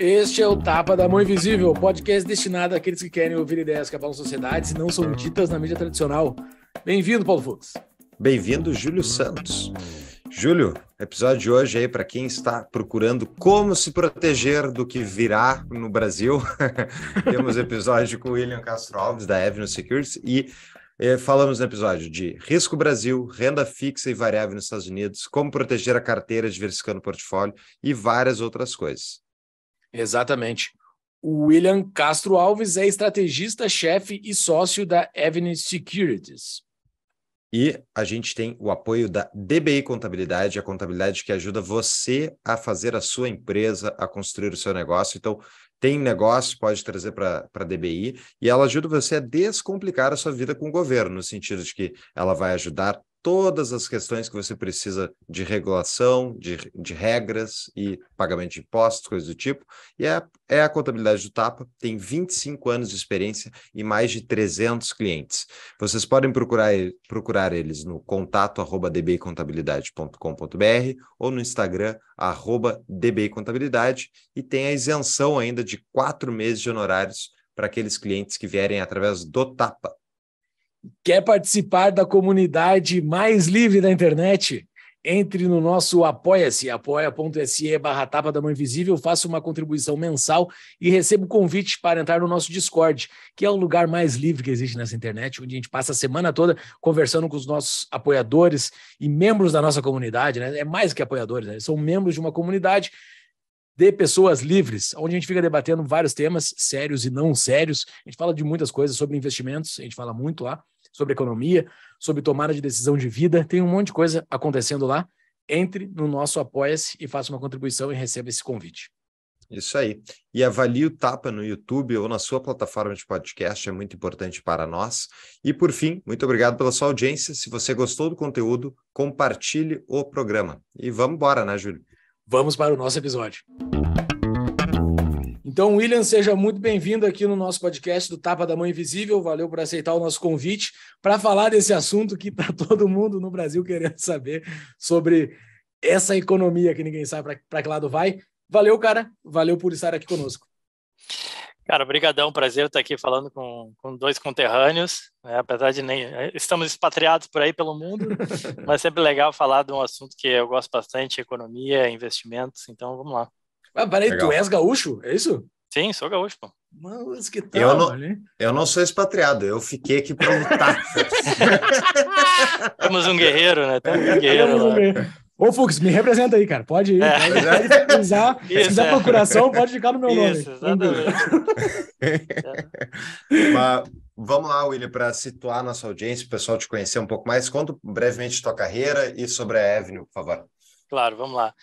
Este é o Tapa da Mão Invisível, podcast destinado àqueles que querem ouvir ideias que abalam sociedades e não são ditas na mídia tradicional. Bem-vindo, Paulo Fux. Bem-vindo, Júlio Santos. Júlio, episódio de hoje aí para quem está procurando como se proteger do que virá no Brasil. Temos episódio com o William Castro Alves da Avenue Securities e eh, falamos no episódio de risco Brasil, renda fixa e variável nos Estados Unidos, como proteger a carteira diversificando o portfólio e várias outras coisas. Exatamente. O William Castro Alves é estrategista-chefe e sócio da Avenue Securities. E a gente tem o apoio da DBI Contabilidade, a contabilidade que ajuda você a fazer a sua empresa, a construir o seu negócio. Então, tem negócio, pode trazer para a DBI, e ela ajuda você a descomplicar a sua vida com o governo, no sentido de que ela vai ajudar todas as questões que você precisa de regulação, de, de regras e pagamento de impostos, coisas do tipo. E é, é a contabilidade do Tapa, tem 25 anos de experiência e mais de 300 clientes. Vocês podem procurar, procurar eles no contato arroba dbcontabilidade.com.br ou no Instagram arroba dbcontabilidade e tem a isenção ainda de quatro meses de honorários para aqueles clientes que vierem através do Tapa. Quer participar da comunidade mais livre da internet? Entre no nosso apoia-se, apoia.se barra tapa da mão invisível, faça uma contribuição mensal e receba o convite para entrar no nosso Discord, que é o lugar mais livre que existe nessa internet, onde a gente passa a semana toda conversando com os nossos apoiadores e membros da nossa comunidade, né? É mais que apoiadores, né? Eles são membros de uma comunidade de pessoas livres, onde a gente fica debatendo vários temas sérios e não sérios. A gente fala de muitas coisas sobre investimentos, a gente fala muito lá sobre economia, sobre tomada de decisão de vida, tem um monte de coisa acontecendo lá. Entre no nosso Apoia-se e faça uma contribuição e receba esse convite. Isso aí. E avalie o Tapa no YouTube ou na sua plataforma de podcast, é muito importante para nós. E por fim, muito obrigado pela sua audiência. Se você gostou do conteúdo, compartilhe o programa. E vamos embora, né, Júlio? Vamos para o nosso episódio. Então, William, seja muito bem-vindo aqui no nosso podcast do Tapa da Mãe Invisível. Valeu por aceitar o nosso convite para falar desse assunto que está todo mundo no Brasil querendo saber sobre essa economia que ninguém sabe para que lado vai. Valeu, cara. Valeu por estar aqui conosco. Cara, obrigadão, prazer estar aqui falando com, com dois conterrâneos, né? apesar de nem... Estamos expatriados por aí pelo mundo, mas sempre legal falar de um assunto que eu gosto bastante, economia, investimentos, então vamos lá. Ah, peraí, legal. tu és gaúcho, é isso? Sim, sou gaúcho, pô. Mas que tal, eu não, eu não sou expatriado, eu fiquei aqui para lutar. Temos um guerreiro, né? Temos um guerreiro lá. Ô, Fux, me representa aí, cara. Pode ir. É. Pode ir se se quiser é. procuração, pode ficar no meu Isso, nome. Exatamente. Mas, vamos lá, William, para situar nossa audiência, o pessoal te conhecer um pouco mais. Conta brevemente tua carreira e sobre a Avenue, por favor. Claro, vamos lá.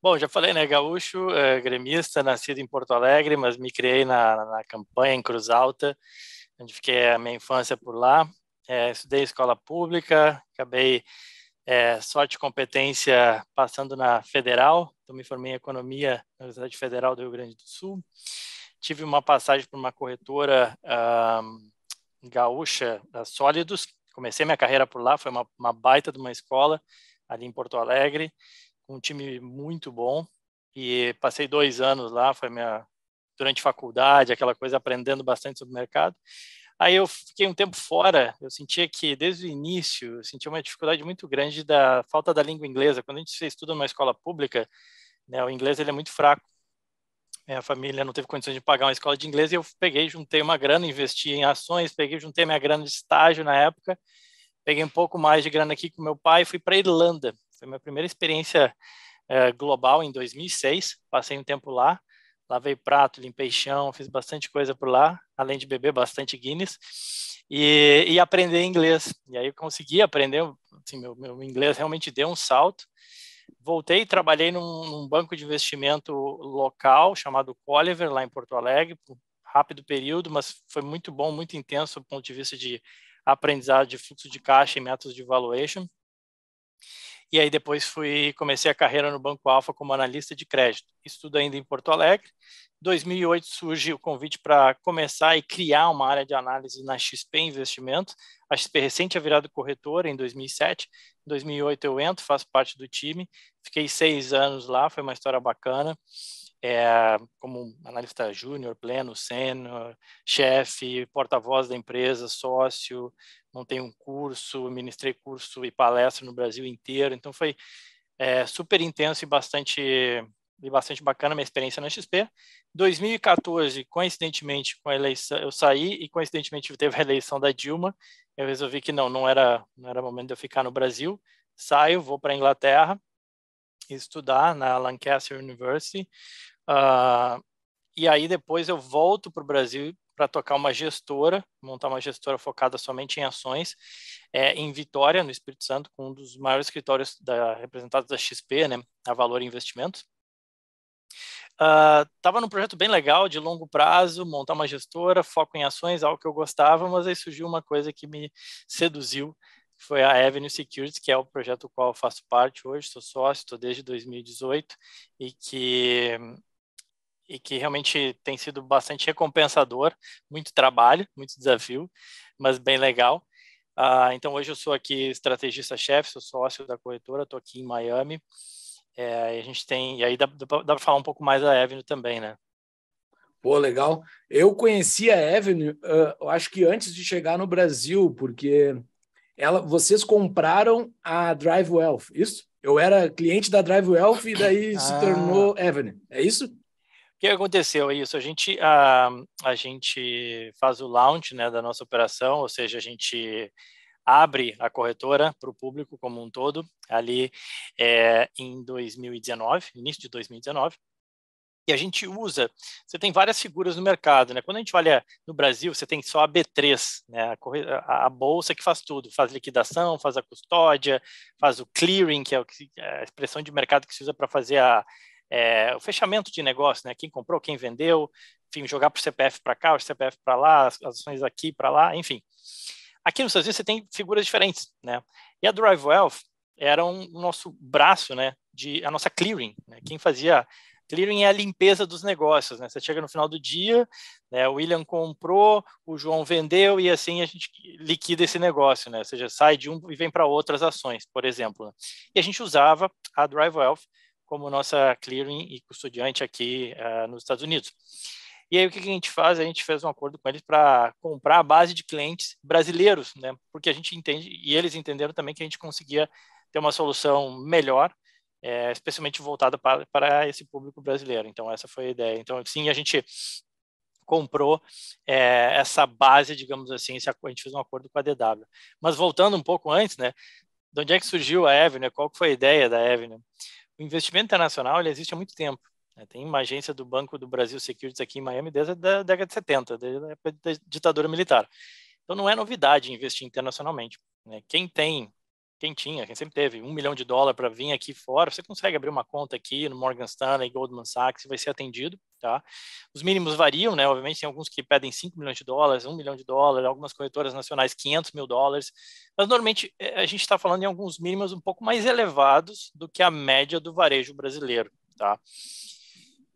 Bom, já falei, né? Gaúcho, é, gremista, nascido em Porto Alegre, mas me criei na, na campanha em Cruz Alta, onde fiquei a minha infância por lá. É, estudei escola pública, acabei é, sorte e competência passando na Federal, então me formei em Economia na Universidade Federal do Rio Grande do Sul. Tive uma passagem por uma corretora um, gaúcha da Sólidos, comecei minha carreira por lá, foi uma, uma baita de uma escola ali em Porto Alegre, com um time muito bom, e passei dois anos lá, foi minha durante faculdade, aquela coisa, aprendendo bastante sobre o mercado. Aí eu fiquei um tempo fora, eu sentia que desde o início, eu sentia uma dificuldade muito grande da falta da língua inglesa. Quando a gente estuda numa escola pública, né, o inglês ele é muito fraco. Minha é, família não teve condições de pagar uma escola de inglês e eu peguei, juntei uma grana, investi em ações, peguei, juntei minha grana de estágio na época, peguei um pouco mais de grana aqui com meu pai e fui para Irlanda. Foi minha primeira experiência eh, global em 2006, passei um tempo lá lavei prato, limpei chão, fiz bastante coisa por lá, além de beber bastante Guinness e, e aprender inglês. E aí eu consegui aprender, assim, meu, meu inglês realmente deu um salto. Voltei e trabalhei num, num, banco de investimento local chamado Colliver, lá em Porto Alegre, por um rápido período, mas foi muito bom, muito intenso do ponto de vista de aprendizado de fluxo de caixa e métodos de valuation. E aí depois fui comecei a carreira no Banco Alfa como analista de crédito. estudo ainda em Porto Alegre. 2008 surge o convite para começar e criar uma área de análise na XP Investimentos. A XP recente tinha é virado corretora em 2007. Em 2008 eu entro, faço parte do time. Fiquei seis anos lá, foi uma história bacana é, como analista júnior, pleno, sênior, chefe, porta-voz da empresa, sócio, montei um curso, ministrei curso e palestra no Brasil inteiro, então foi é, super intenso e bastante, e bastante bacana a minha experiência na XP. 2014, coincidentemente com a eleição, eu saí e coincidentemente teve a eleição da Dilma, eu resolvi que não, não era, não era momento de eu ficar no Brasil, saio, vou para a Inglaterra, estudar na Lancaster University. Uh, e aí depois eu volto para o Brasil para tocar uma gestora, montar uma gestora focada somente em ações, é, em Vitória, no Espírito Santo, com um dos maiores escritórios da, representados da XP, né, a Valor Investimentos. Estava ah, uh, num projeto bem legal, de longo prazo, montar uma gestora, foco em ações, algo que eu gostava, mas aí surgiu uma coisa que me seduziu, foi a Avenue Securities, que é o projeto do qual eu faço parte hoje, sou sócio, estou desde 2018 e que e que realmente tem sido bastante recompensador, muito trabalho, muito desafio, mas bem legal. Uh, então hoje eu sou aqui estrategista-chefe, sou sócio da corretora, estou aqui em Miami. É, a gente tem e aí dá, dá para falar um pouco mais da Avenue também, né? Pô, legal. Eu conheci a Avenue, uh, eu acho que antes de chegar no Brasil, porque ela, vocês compraram a Drive Wealth, isso? Eu era cliente da Drive Wealth e daí ah. se tornou Evan, é isso? O que aconteceu é isso, a gente, a, a gente faz o launch né, da nossa operação, ou seja, a gente abre a corretora para o público como um todo ali é, em 2019, início de 2019, e a gente usa, você tem várias figuras no mercado, né? Quando a gente olha no Brasil, você tem só a B3, né? A, a bolsa que faz tudo, faz liquidação, faz a custódia, faz o clearing, que é, é a expressão de mercado que se usa para fazer a, é, o fechamento de negócio, né? Quem comprou, quem vendeu, enfim, jogar para o CPF para cá, o CPF para lá, as, as ações aqui para lá, enfim. Aqui nos Estados Unidos você tem figuras diferentes, né? E a Drive Wealth era um, o nosso braço, né? De a nossa clearing, né? quem fazia Clearing é a limpeza dos negócios, né? Você chega no final do dia, né? O William comprou, o João vendeu e assim a gente liquida esse negócio, né? Ou seja, sai de um e vem para outras ações, por exemplo. Né? E a gente usava a Drive Wealth como nossa clearing e custodiante aqui uh, nos Estados Unidos. E aí o que a gente faz? A gente fez um acordo com eles para comprar a base de clientes brasileiros, né? Porque a gente entende e eles entenderam também que a gente conseguia ter uma solução melhor é, especialmente voltada para, para esse público brasileiro. Então, essa foi a ideia. Então, sim, a gente comprou é, essa base, digamos assim, a gente fez um acordo com a DW. Mas voltando um pouco antes, né, de onde é que surgiu a Avenue? Né, qual foi a ideia da Avenue? O investimento internacional ele existe há muito tempo. Né, tem uma agência do Banco do Brasil Securities aqui em Miami desde a década de 70, desde a ditadura militar. Então não é novidade investir internacionalmente. Né? Quem tem quem tinha, quem sempre teve, um milhão de dólar para vir aqui fora, você consegue abrir uma conta aqui no Morgan Stanley, Goldman Sachs, vai ser atendido, tá? Os mínimos variam, né? Obviamente, tem alguns que pedem 5 milhões de dólares, 1 milhão de dólares, algumas corretoras nacionais 500 mil dólares, mas normalmente é, a gente está falando em alguns mínimos um pouco mais elevados do que a média do varejo brasileiro, tá?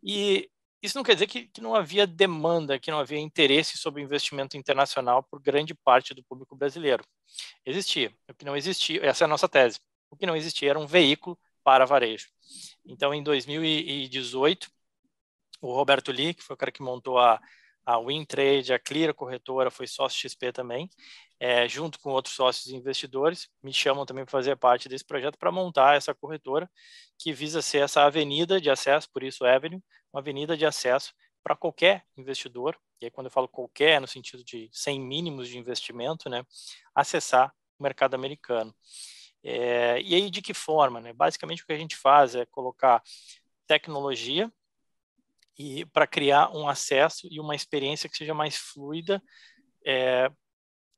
E isso não quer dizer que, que, não havia demanda, que não havia interesse sobre investimento internacional por grande parte do público brasileiro. Existia. O que não existia, essa é a nossa tese. O que não existia era um veículo para varejo. Então, em 2018, o Roberto Lee, que foi o cara que montou a, a WinTrade, a Clear a Corretora, foi sócio XP também, é, junto com outros sócios e investidores, me chamam também para fazer parte desse projeto para montar essa corretora que visa ser essa avenida de acesso, por isso Avenue, uma avenida de acesso para qualquer investidor, e aí quando eu falo qualquer, no sentido de sem mínimos de investimento, né, acessar o mercado americano. É, e aí de que forma? Né? Basicamente o que a gente faz é colocar tecnologia e para criar um acesso e uma experiência que seja mais fluida é,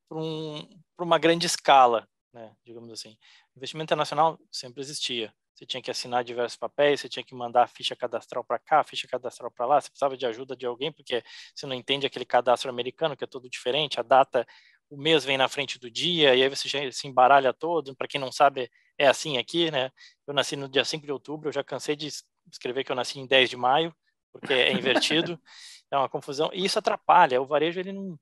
para um, uma grande escala, né, digamos assim. investimento internacional sempre existia. Você tinha que assinar diversos papéis, você tinha que mandar a ficha cadastral para cá, a ficha cadastral para lá, você precisava de ajuda de alguém, porque você não entende aquele cadastro americano, que é todo diferente, a data, o mês vem na frente do dia, e aí você já se embaralha todo. Para quem não sabe, é assim aqui, né? Eu nasci no dia 5 de outubro, eu já cansei de escrever que eu nasci em 10 de maio, porque é invertido, é uma confusão, e isso atrapalha. O varejo, ele não,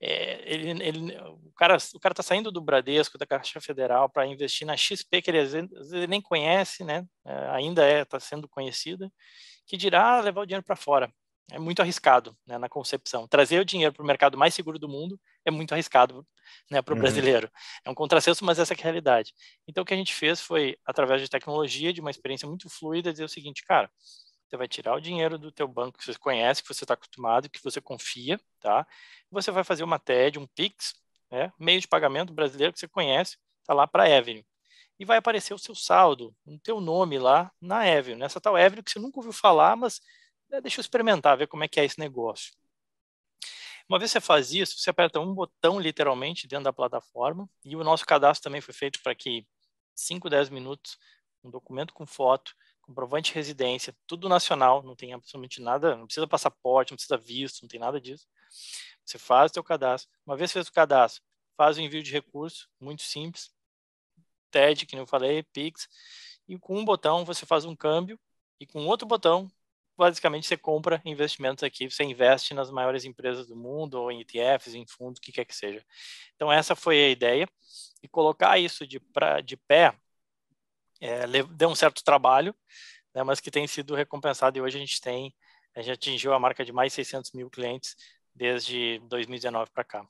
é, ele, ele, o cara o cara está saindo do Bradesco, da Caixa Federal, para investir na XP, que ele, às vezes ele nem conhece, né? É, ainda está é, sendo conhecida, que dirá levar o dinheiro para fora. É muito arriscado né, na concepção. Trazer o dinheiro para o mercado mais seguro do mundo é muito arriscado né, para o uhum. brasileiro. É um contrassenso, mas essa é a realidade. Então, o que a gente fez foi, através de tecnologia, de uma experiência muito fluida, dizer o seguinte, cara, você vai tirar o dinheiro do teu banco que você conhece, que você está acostumado, que você confia, tá? Você vai fazer uma TED, um PIX, né? meio de pagamento brasileiro que você conhece, tá lá para a Avenue. E vai aparecer o seu saldo, o teu nome lá na Avenue, nessa né? tal Avenue que você nunca ouviu falar, mas né, deixa eu experimentar, ver como é que é esse negócio. Uma vez que você faz isso, você aperta um botão literalmente dentro da plataforma e o nosso cadastro também foi feito para que 5, 10 minutos, um documento com foto, comprovante de residência, tudo nacional, não tem absolutamente nada, não precisa passaporte, não precisa visto, não tem nada disso. Você faz o seu cadastro. Uma vez fez o cadastro, faz o envio de recurso, muito simples, TED, que eu falei, Pix, e com um botão você faz um câmbio, e com outro botão, basicamente, você compra investimentos aqui, você investe nas maiores empresas do mundo, ou em ETFs, em fundos, o que quer que seja. Então, essa foi a ideia, e colocar isso de, pra, de pé é, deu um certo trabalho, né, mas que tem sido recompensado e hoje a gente tem, a gente atingiu a marca de mais 600 mil clientes desde 2019 para cá.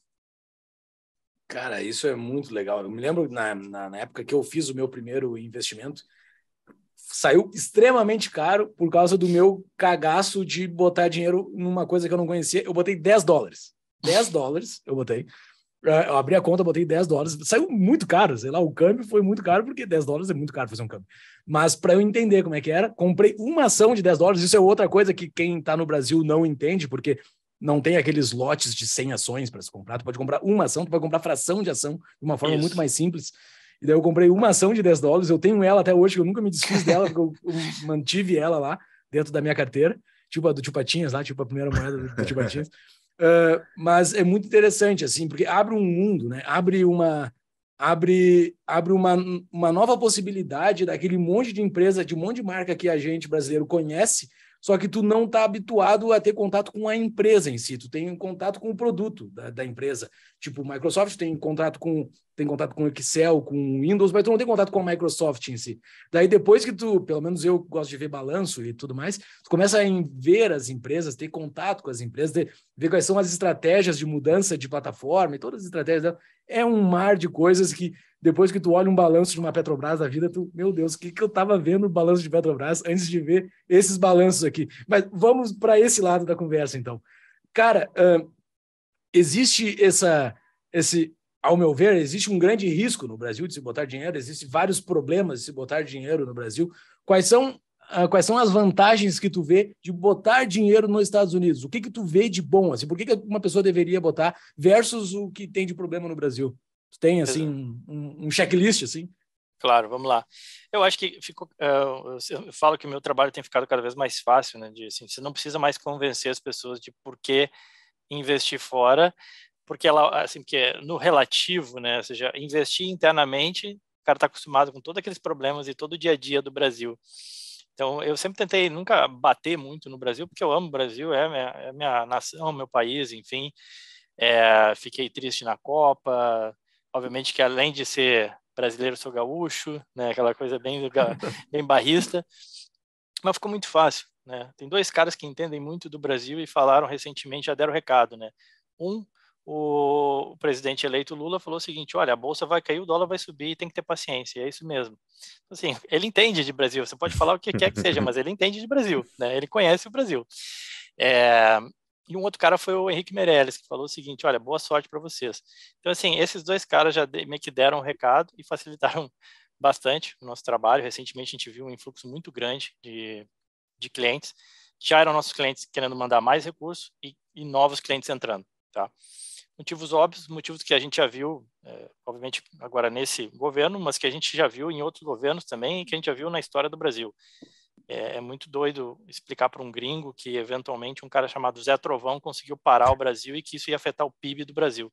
Cara, isso é muito legal. Eu me lembro na, na, na época que eu fiz o meu primeiro investimento, saiu extremamente caro por causa do meu cagaço de botar dinheiro numa coisa que eu não conhecia. Eu botei 10 dólares. 10 dólares eu botei é, eu abri a conta, botei 10 dólares. Saiu muito caro, sei lá, o câmbio foi muito caro, porque 10 dólares é muito caro fazer um câmbio. Mas para eu entender como é que era, comprei uma ação de 10 dólares. Isso é outra coisa que quem está no Brasil não entende, porque não tem aqueles lotes de 100 ações para se comprar. Tu pode comprar uma ação, tu pode comprar fração de ação de uma forma Isso. muito mais simples. E daí eu comprei uma ação de 10 dólares. Eu tenho ela até hoje, eu nunca me desfiz dela, porque eu, eu mantive ela lá dentro da minha carteira tipo a do Tio Patinhas lá, tipo a primeira moeda do Tio Patinhas. Uh, mas é muito interessante, assim, porque abre um mundo, né? Abre uma abre abre uma, uma nova possibilidade daquele monte de empresa, de um monte de marca que a gente brasileiro conhece só que tu não está habituado a ter contato com a empresa em si, tu tem contato com o produto da, da empresa. Tipo, Microsoft tem contato com tem contato com Excel, com Windows, mas tu não tem contato com a Microsoft em si. Daí depois que tu, pelo menos eu gosto de ver balanço e tudo mais, tu começa a ver as empresas, ter contato com as empresas, ter, ver quais são as estratégias de mudança de plataforma e todas as estratégias dela. É um mar de coisas que depois que tu olha um balanço de uma Petrobras da vida, tu, meu Deus, o que, que eu estava vendo no balanço de Petrobras antes de ver esses balanços aqui? Mas vamos para esse lado da conversa, então. Cara, uh, existe essa, esse, ao meu ver, existe um grande risco no Brasil de se botar dinheiro, existem vários problemas de se botar dinheiro no Brasil. Quais são, uh, quais são as vantagens que tu vê de botar dinheiro nos Estados Unidos? O que, que tu vê de bom? Assim, por que, que uma pessoa deveria botar versus o que tem de problema no Brasil? Tu tem, assim, um, um checklist, assim? Claro, vamos lá. Eu acho que ficou, eh, eu falo que o meu trabalho tem ficado cada vez mais fácil, né? De, assim, você não precisa mais convencer as pessoas de por que investir fora, porque ela, assim, porque no relativo, né? Ou seja, investir internamente, o cara está acostumado com todos aqueles problemas e todo o dia a dia do Brasil. Então, eu sempre tentei nunca bater muito no Brasil, porque eu amo o Brasil, é minha, é minha nação, meu país, enfim. É, fiquei triste na Copa, obviamente que além de ser brasileiro, sou gaúcho, né? Aquela coisa bem, bem barrista. Mas ficou muito fácil, né? Tem dois caras que entendem muito do Brasil e falaram recentemente, já deram o recado, né? Um, o presidente eleito Lula falou o seguinte: olha, a bolsa vai cair, o dólar vai subir, tem que ter paciência, é isso mesmo. Então, assim, ele entende de Brasil, você pode falar o que quer que seja, mas ele entende de Brasil, né? ele conhece o Brasil. É, e um outro cara foi o Henrique Meirelles, que falou o seguinte: olha, boa sorte para vocês. Então, assim, esses dois caras já meio que deram o um recado e facilitaram bastante o nosso trabalho. Recentemente, a gente viu um influxo muito grande de, de clientes. Já eram nossos clientes querendo mandar mais recursos e, e novos clientes entrando, tá? Motivos óbvios, motivos que a gente já viu, é, obviamente, agora nesse governo, mas que a gente já viu em outros governos também e que a gente já viu na história do Brasil é, é muito doido explicar para um gringo que, eventualmente, um cara chamado Zé Trovão conseguiu parar o Brasil e que isso ia afetar o PIB do Brasil.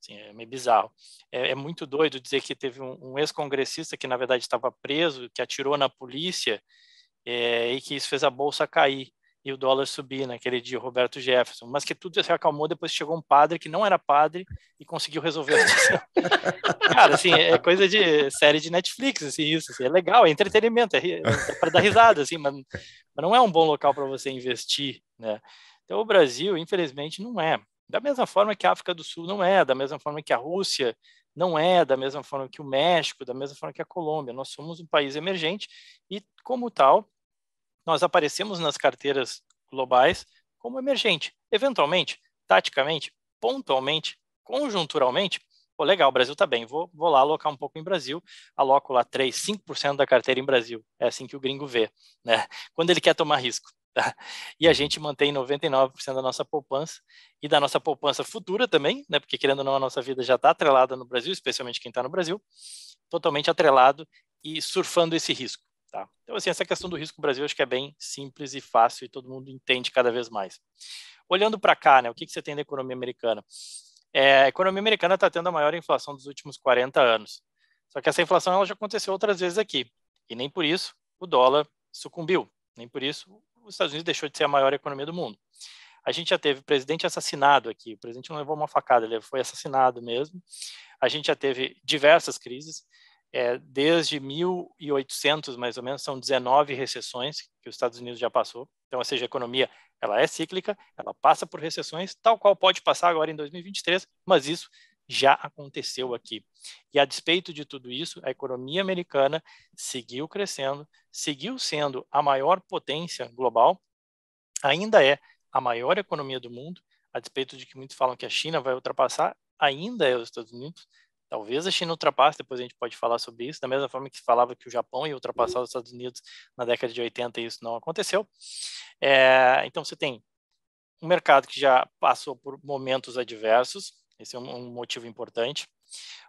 Assim, é meio bizarro. É, é, muito doido dizer que teve um, um ex-congressista que, na verdade, estava preso, que atirou na polícia é, e que isso fez a bolsa cair e o dólar subir naquele dia, Roberto Jefferson, mas que tudo se acalmou depois chegou um padre que não era padre e conseguiu resolver a situação. Cara, assim, é coisa de série de Netflix, assim, isso, assim, é legal, é entretenimento, é, é para dar risada, assim, mas, mas não é um bom local para você investir, né? Então o Brasil, infelizmente, não é. Da mesma forma que a África do Sul não é, da mesma forma que a Rússia não é, da mesma forma que o México, da mesma forma que a Colômbia. Nós somos um país emergente e, como tal, nós aparecemos nas carteiras globais como emergente. Eventualmente, taticamente, pontualmente, conjunturalmente, pô, legal, o Brasil está bem, vou, vou lá alocar um pouco em Brasil, aloco lá 3, 5% da carteira em Brasil. É assim que o gringo vê, né? Quando ele quer tomar risco. Tá? E a uhum. gente mantém 99% da nossa poupança e da nossa poupança futura também, né? Porque querendo ou não, a nossa vida já está atrelada no Brasil, especialmente quem está no Brasil, totalmente atrelado e surfando esse risco. Tá? Então, assim, essa questão do risco no Brasil acho que é bem simples e fácil e todo mundo entende cada vez mais. Olhando para cá, né, o que, que você tem da economia americana? É, a economia americana está tendo a maior inflação dos últimos 40 anos. Só que essa inflação ela já aconteceu outras vezes aqui. E nem por isso o dólar sucumbiu. Nem por isso os Estados Unidos deixou de ser a maior economia do mundo. A gente já teve presidente assassinado aqui. O presidente não levou uma facada, ele foi assassinado mesmo. A gente já teve diversas crises é, desde 1800, mais ou menos, são 19 recessões que os Estados Unidos já passou. Então, ou seja, a economia ela é cíclica, ela passa por recessões, tal qual pode passar agora em 2023, mas isso já aconteceu aqui. E a despeito de tudo isso, a economia americana seguiu crescendo, seguiu sendo a maior potência global, ainda é a maior economia do mundo, a despeito de que muitos falam que a China vai ultrapassar, ainda é os Estados Unidos, Talvez a China ultrapasse, depois a gente pode falar sobre isso, da mesma forma que falava que o Japão ia ultrapassar os Estados Unidos na década de 80 e isso não aconteceu. É, então você tem um mercado que já passou por momentos adversos, esse é um, um motivo importante.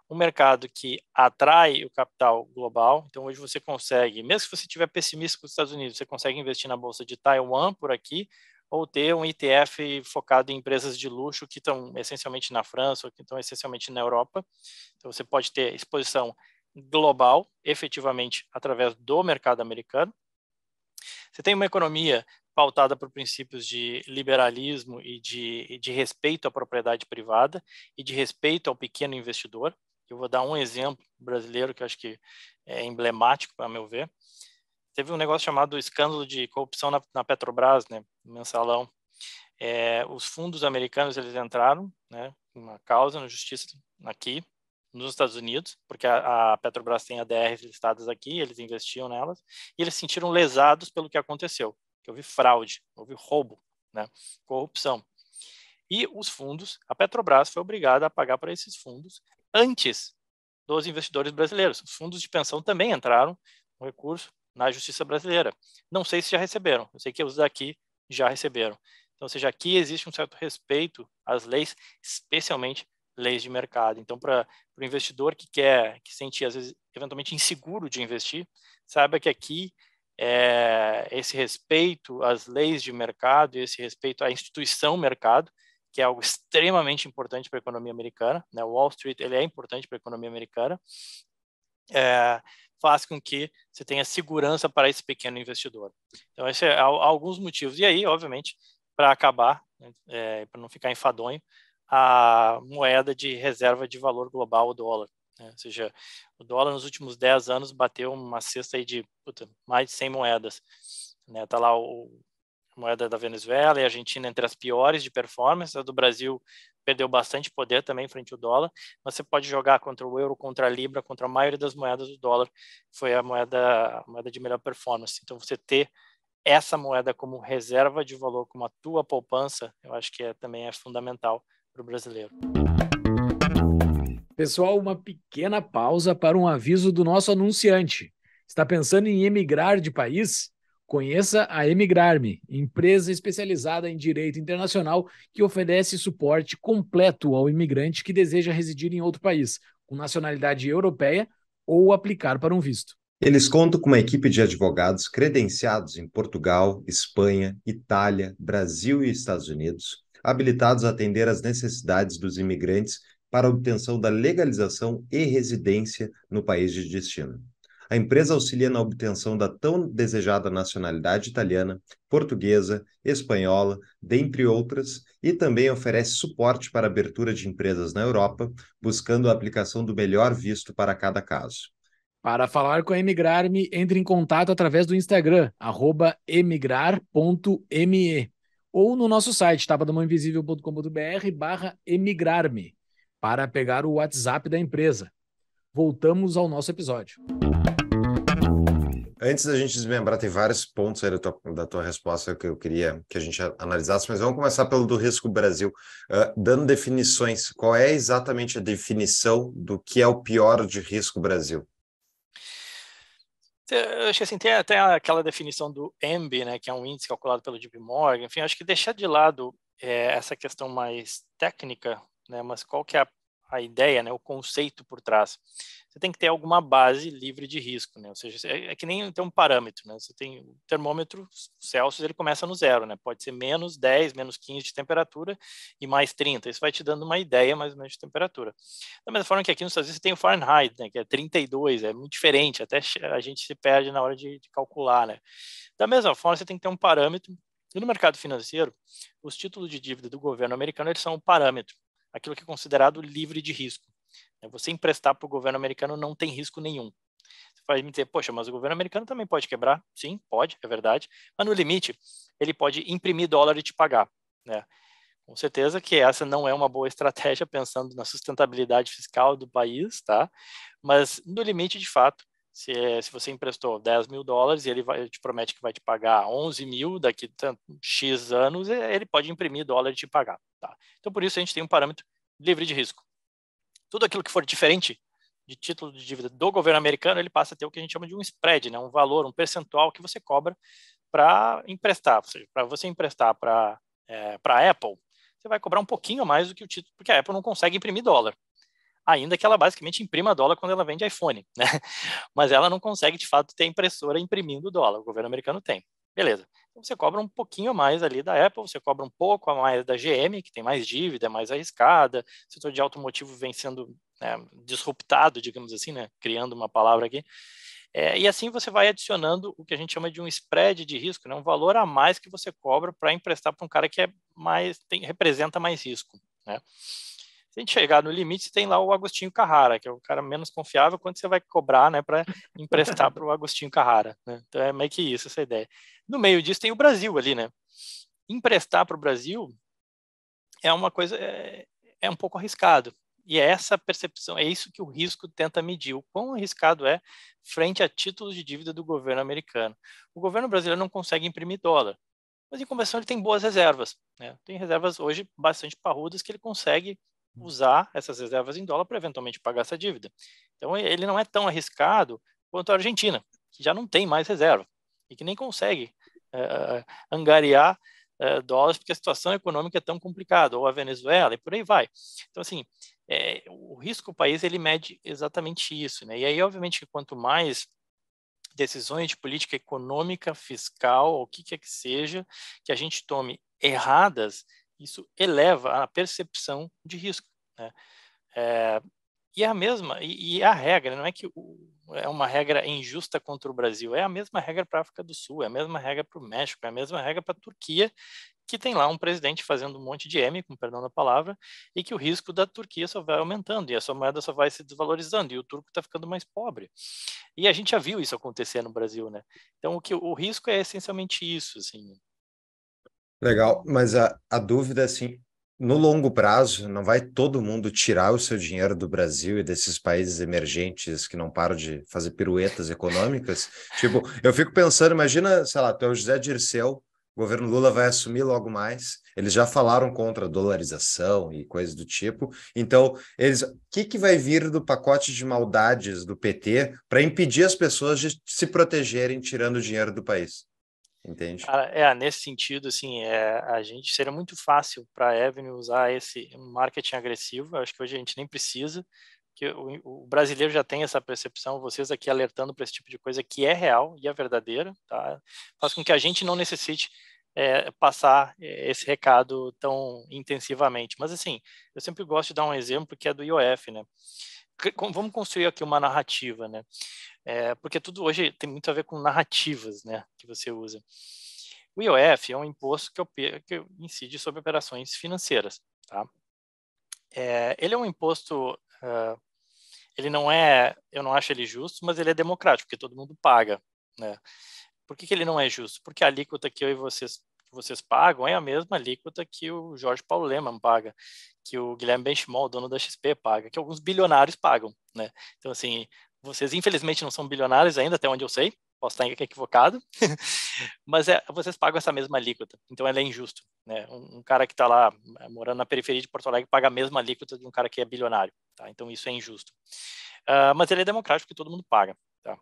Um mercado que atrai o capital global, então hoje você consegue, mesmo que você estiver pessimista com os Estados Unidos, você consegue investir na bolsa de Taiwan por aqui, ou ter um ETF focado em empresas de luxo que estão essencialmente na França ou que estão essencialmente na Europa. Então, você pode ter exposição global, efetivamente, através do mercado americano. Você tem uma economia pautada por princípios de liberalismo e de, de respeito à propriedade privada e de respeito ao pequeno investidor. Eu vou dar um exemplo brasileiro que eu acho que é emblemático, a meu ver teve um negócio chamado escândalo de corrupção na, na Petrobras, né, mensalão. É, os fundos americanos eles entraram, né, uma causa na justiça aqui nos Estados Unidos, porque a, a Petrobras tem ADRs listadas aqui, eles investiam nelas, e eles se sentiram lesados pelo que aconteceu, que houve fraude, houve roubo, né, corrupção. E os fundos, a Petrobras foi obrigada a pagar para esses fundos antes dos investidores brasileiros. Os fundos de pensão também entraram no recurso, na justiça brasileira. Não sei se já receberam, eu sei que os daqui já receberam. Então, ou seja, aqui existe um certo respeito às leis, especialmente leis de mercado. Então, para o investidor que quer, que sente às vezes, eventualmente inseguro de investir, saiba que aqui é, esse respeito às leis de mercado, esse respeito à instituição mercado, que é algo extremamente importante para a economia americana, né? O Wall Street ele é importante para a economia americana, é, faz com que você tenha segurança para esse pequeno investidor. Então, esses é alguns motivos. E aí, obviamente, para acabar, é, para não ficar enfadonho, a moeda de reserva de valor global, o dólar. Né? Ou seja, o dólar nos últimos 10 anos bateu uma cesta aí de puta, mais de 100 moedas. Né? Tá lá o, a moeda da Venezuela e a Argentina entre as piores de performance, a do Brasil perdeu bastante poder também frente ao dólar. Você pode jogar contra o euro, contra a libra, contra a maioria das moedas do dólar. Foi a moeda, a moeda de melhor performance. Então, você ter essa moeda como reserva de valor, como a tua poupança, eu acho que é, também é fundamental para o brasileiro. Pessoal, uma pequena pausa para um aviso do nosso anunciante. Está pensando em emigrar de país? Conheça a Emigrarme, empresa especializada em direito internacional que oferece suporte completo ao imigrante que deseja residir em outro país, com nacionalidade europeia ou aplicar para um visto. Eles contam com uma equipe de advogados credenciados em Portugal, Espanha, Itália, Brasil e Estados Unidos, habilitados a atender às necessidades dos imigrantes para obtenção da legalização e residência no país de destino. A empresa auxilia na obtenção da tão desejada nacionalidade italiana, portuguesa, espanhola, dentre outras, e também oferece suporte para abertura de empresas na Europa, buscando a aplicação do melhor visto para cada caso. Para falar com a Emigrar-me, entre em contato através do Instagram, emigrar.me, ou no nosso site, tapadamãoinvisível.com.br barra emigrar-me, para pegar o WhatsApp da empresa. Voltamos ao nosso episódio. Antes da gente desmembrar, tem vários pontos aí da tua, da tua resposta que eu queria que a gente analisasse, mas vamos começar pelo do risco Brasil, uh, dando definições. Qual é exatamente a definição do que é o pior de risco Brasil? É, eu acho que assim, tem até aquela definição do EMB, né, que é um índice calculado pelo JP Morgan, enfim, acho que deixar de lado é, essa questão mais técnica, né, mas qual que é a a ideia, né, o conceito por trás. Você tem que ter alguma base livre de risco, né? Ou seja, é, é que nem tem um parâmetro, né? Você tem o termômetro Celsius, ele começa no zero, né? Pode ser menos 10, menos 15 de temperatura e mais 30. Isso vai te dando uma ideia mais ou menos de temperatura. Da mesma forma que aqui nos Estados Unidos você tem o Fahrenheit, né? Que é 32, é muito diferente. Até a gente se perde na hora de, de calcular, né? Da mesma forma, você tem que ter um parâmetro. E no mercado financeiro, os títulos de dívida do governo americano eles são um parâmetro aquilo que é considerado livre de risco. Né, você emprestar para o governo americano não tem risco nenhum. Você pode me dizer, poxa, mas o governo americano também pode quebrar? Sim, pode, é verdade. Mas no limite, ele pode imprimir dólar e te pagar. Né? Com certeza que essa não é uma boa estratégia pensando na sustentabilidade fiscal do país, tá? Mas no limite, de fato, se, eh, se você emprestou 10 mil dólares e ele, vai, ele te promete que vai te pagar 11 mil daqui tanto, X anos, ele pode imprimir dólar e te pagar. Tá? Então, por isso, a gente tem um parâmetro livre de risco. Tudo aquilo que for diferente de título de dívida do governo americano, ele passa a ter o que a gente chama de um spread, né? um valor, um percentual que você cobra para emprestar. Ou seja, para você emprestar para é, eh, a Apple, você vai cobrar um pouquinho mais do que o título, porque a Apple não consegue imprimir dólar ainda que ela basicamente imprima dólar quando ela vende iPhone, né? Mas ela não consegue, de fato, ter impressora imprimindo dólar, o governo americano tem. Beleza. Então você cobra um pouquinho a mais ali da Apple, você cobra um pouco a mais da GM, que tem mais dívida, é mais arriscada, o setor de automotivo vem sendo né, disruptado, digamos assim, né? Criando uma palavra aqui. É, e assim você vai adicionando o que a gente chama de um spread de risco, né? um valor a mais que você cobra para emprestar para um cara que é mais tem, representa mais risco. Né? Se a gente chegar no limite, tem lá o Agostinho Carrara, que é o cara menos confiável, quando você vai cobrar né, para emprestar para o Agostinho Carrara. Né? Então é meio que isso, essa ideia. No meio disso tem o Brasil ali, né? Emprestar para o Brasil é uma coisa, é, é um pouco arriscado. E é essa percepção, é isso que o risco tenta medir, o quão arriscado é frente a títulos de dívida do governo americano. O governo brasileiro não consegue imprimir dólar, mas em conversão ele tem boas reservas. Né? Tem reservas hoje bastante parrudas que ele consegue Uhum. usar essas reservas em dólar para eventualmente pagar essa dívida. Então, ele não é tão arriscado quanto a Argentina, que já não tem mais reserva e que nem consegue uh, angariar uh, dólares porque a situação econômica é tão complicada, ou a Venezuela e por aí vai. Então, assim, é, o risco do país ele mede exatamente isso. Né? E aí, obviamente, que quanto mais decisões de política econômica, fiscal, o que quer que seja, que a gente tome erradas, isso eleva a percepção de risco. Né? É, e é a mesma, e, e, é a regra, não é que o, é uma regra injusta contra o Brasil, é a mesma regra para a África do Sul, é a mesma regra para o México, é a mesma regra para a Turquia, que tem lá um presidente fazendo um monte de M, com perdão da palavra, e que o risco da Turquia só vai aumentando, e a sua moeda só vai se desvalorizando, e o turco está ficando mais pobre. E a gente já viu isso acontecer no Brasil, né? Então, o, que, o risco é essencialmente isso, assim, Legal, mas a, a dúvida é assim, no longo prazo, não vai todo mundo tirar o seu dinheiro do Brasil e desses países emergentes que não param de fazer piruetas econômicas? tipo, eu fico pensando, imagina, sei lá, tu é o José Dirceu, o governo Lula vai assumir logo mais. Eles já falaram contra a dolarização e coisas do tipo. Então, eles, o que, que vai vir do pacote de maldades do PT para impedir as pessoas de se protegerem tirando o dinheiro do país? Entende? Ah, é, nesse sentido, assim, é, a gente seria muito fácil para a Avenue usar esse marketing agressivo, acho que hoje a gente nem precisa, que o, o, brasileiro já tem essa percepção, vocês aqui alertando para esse tipo de coisa que é real e é verdadeira, tá? faz com que a gente não necessite é, passar é, esse recado tão intensivamente. Mas, assim, eu sempre gosto de dar um exemplo que é do IOF, né? Vamos construir aqui uma narrativa, né? É, porque tudo hoje tem muito a ver com narrativas né, que você usa. O IOF é um imposto que, que incide sobre operações financeiras. Tá? É, ele é um imposto, uh, ele não é, eu não acho ele justo, mas ele é democrático, porque todo mundo paga. Né? Por que, que ele não é justo? Porque a alíquota que eu e vocês vocês pagam é a mesma alíquota que o Jorge Paulo Lehmann paga, que o Guilherme Benchimol, dono da XP, paga, que alguns bilionários pagam, né? Então, assim, vocês, infelizmente, não são bilionários ainda, até onde eu sei, posso estar equivocado, mas é, vocês pagam essa mesma alíquota, então ela é injusto. Né? Um, um cara que está lá é, morando na periferia de Porto Alegre paga a mesma alíquota de um cara que é bilionário, tá? então isso é injusto. Uh, mas ele é democrático que todo mundo paga. Tá?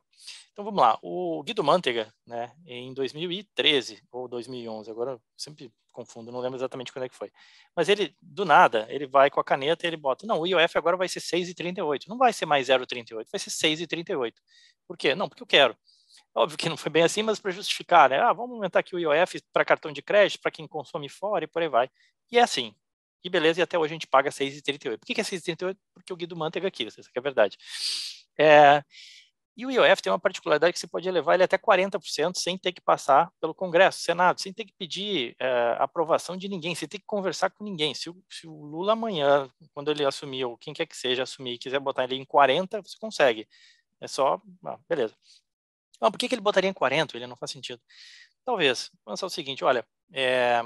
Então vamos lá, o Guido Mantega, né, em 2013 ou 2011, agora eu sempre confundo, não lembro exatamente quando é que foi. Mas ele, do nada, ele vai com a caneta e ele bota, não, o IOF agora vai ser 6,38, não vai ser mais 0,38, vai ser 6,38. Por quê? Não, porque eu quero. Óbvio que não foi bem assim, mas para justificar, né? Ah, vamos aumentar aqui o IOF para cartão de crédito, para quem consome fora e por aí vai. E é assim. E beleza, e até hoje a gente paga 6,38. Por que, que é 6,38? Porque o Guido Mantega aqui, isso que é verdade. É, e o IOF tem uma particularidade que você pode elevar ele até 40% sem ter que passar pelo Congresso, Senado, sem ter que pedir é, aprovação de ninguém, sem ter que conversar com ninguém. Se o, se o, Lula amanhã, quando ele assumir, ou quem quer que seja assumir, quiser botar ele em 40, você consegue. É só, ah, beleza. por que, que ele botaria em 40? Ele não faz sentido. Talvez. Pensar o seguinte, olha, é,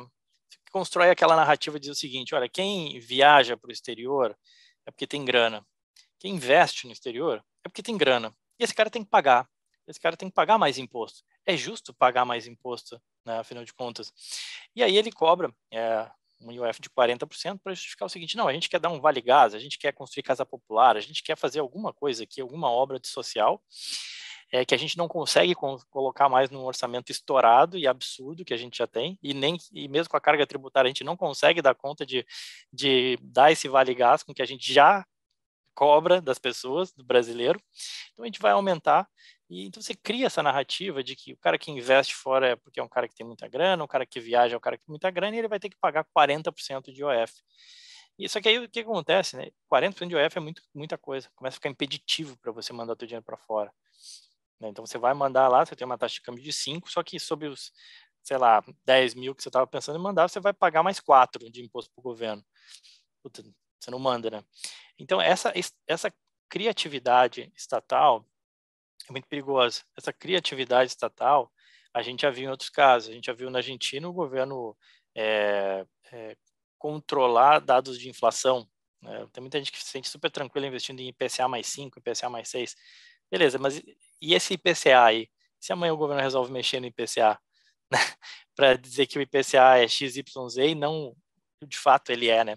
constrói aquela narrativa de dizer o seguinte, olha, quem viaja para o exterior é porque tem grana. Quem investe no exterior é porque tem grana e esse cara tem que pagar. Esse cara tem que pagar mais imposto. É justo pagar mais imposto, né, afinal de contas. E aí ele cobra é, um IOF de 40% para justificar o seguinte: não, a gente quer dar um vale gás, a gente quer construir casa popular, a gente quer fazer alguma coisa aqui, alguma obra de social, é, que a gente não consegue co colocar mais num orçamento estourado e absurdo que a gente já tem, e nem e mesmo com a carga tributária a gente não consegue dar conta de, de dar esse vale gás com que a gente já cobra das pessoas, do brasileiro. Então a gente vai aumentar. E então você cria essa narrativa de que o cara que investe fora é porque é um cara que tem muita grana, o cara que viaja é o cara que tem muita grana e ele vai ter que pagar 40% de OF. Isso só que aí o que acontece, né? 40% de OF é muito, muita coisa, começa a ficar impeditivo para você mandar teu dinheiro para fora. Né? Então você vai mandar lá, você tem uma taxa de câmbio de 5, só que sobre os, sei lá, 10 mil que você estava pensando em mandar, você vai pagar mais 4 de imposto para o governo. Puta, você não manda, né? Então, essa, essa criatividade estatal é muito perigosa. Essa criatividade estatal, a gente já viu em outros casos. A gente já viu na Argentina o governo é, é, controlar dados de inflação. Né? Tem muita gente que se sente super tranquila investindo em IPCA mais 5, IPCA mais 6. Beleza, mas e esse IPCA aí? Se amanhã o governo resolve mexer no IPCA para dizer que o IPCA é XYZ e não de fato ele é, né?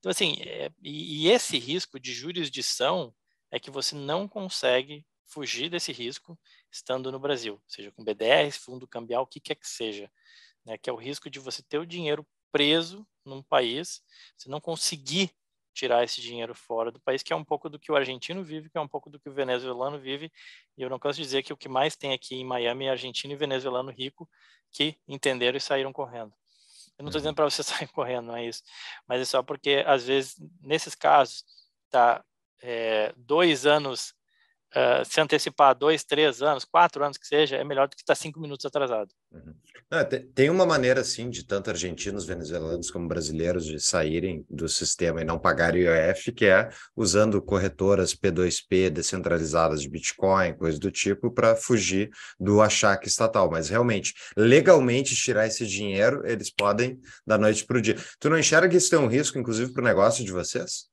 Então, assim, é, e, e esse risco de jurisdição é que você não consegue fugir desse risco estando no Brasil, seja com BDR, fundo cambial, o que quer que seja, né, que é o risco de você ter o dinheiro preso num país, você não conseguir tirar esse dinheiro fora do país, que é um pouco do que o argentino vive, que é um pouco do que o venezuelano vive, e eu não posso dizer que o que mais tem aqui em Miami é argentino e venezuelano rico que entenderam e saíram correndo. Eu não estou uhum. dizendo para você sair correndo, não é isso. Mas é só porque, às vezes, nesses casos, tá é, dois anos Uh, se antecipar dois, três anos, quatro anos que seja, é melhor do que estar tá cinco minutos atrasado. Uhum. Ah, tem uma maneira, assim de tanto argentinos, venezuelanos como brasileiros de saírem do sistema e não pagarem IOF, que é usando corretoras P2P descentralizadas de Bitcoin, coisa do tipo, para fugir do achaque estatal. Mas realmente, legalmente, tirar esse dinheiro, eles podem da noite para o dia. Tu não enxerga que isso tem um risco, inclusive, para o negócio de vocês?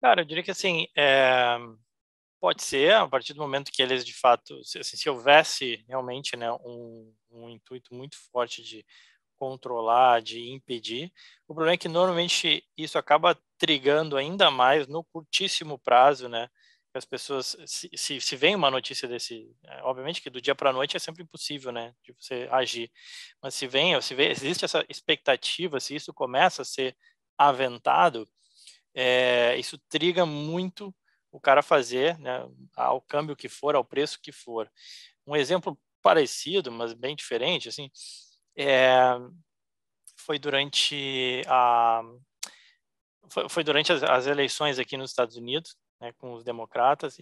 Cara, eu diria que assim. É Pode ser, a partir do momento que eles de fato, se, assim, se houvesse realmente né, um, um, intuito muito forte de controlar, de impedir, o problema é que normalmente isso acaba trigando ainda mais no curtíssimo prazo, né? As pessoas, se, se, se vem uma notícia desse, é, obviamente que do dia para a noite é sempre impossível, né, de você agir, mas se vem, se vê, existe essa expectativa, se isso começa a ser aventado, é, isso triga muito o cara fazer né, ao câmbio que for, ao preço que for. Um exemplo parecido, mas bem diferente, assim, é, foi durante a foi, foi durante as, as, eleições aqui nos Estados Unidos, né, com os democratas.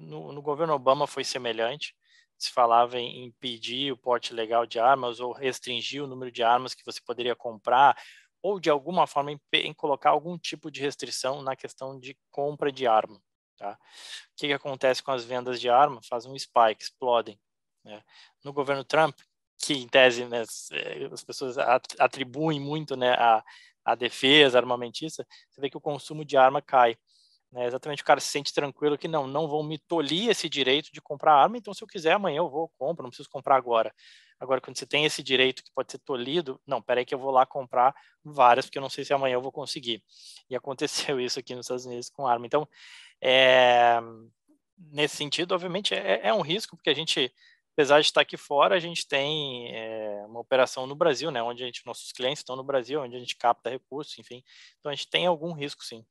No, no, governo Obama foi semelhante. Se falava em impedir o porte legal de armas ou restringir o número de armas que você poderia comprar ou de alguma forma em, em colocar algum tipo de restrição na questão de compra de arma. Tá? O que, que acontece com as vendas de arma? Fazem um spike, explodem. Né? No governo Trump, que em tese né, é, as pessoas atribuem muito né, a, a defesa armamentista, você vê que o consumo de arma cai. Né? Exatamente, o cara se sente tranquilo que não, não vão me tolir esse direito de comprar arma, então se eu quiser amanhã eu vou, compro, não preciso comprar agora. Agora, quando você tem esse direito que pode ser tolhido, não, peraí que eu vou lá comprar várias, porque eu não sei se amanhã eu vou conseguir. E aconteceu isso aqui nos Estados Unidos com arma. Então, é, nesse sentido, obviamente, é, é, um risco, porque a gente, apesar de estar aqui fora, a gente tem é, uma operação no Brasil, né, onde gente, nossos clientes estão no Brasil, onde a gente capta recursos, enfim. Então, a gente tem algum risco, sim.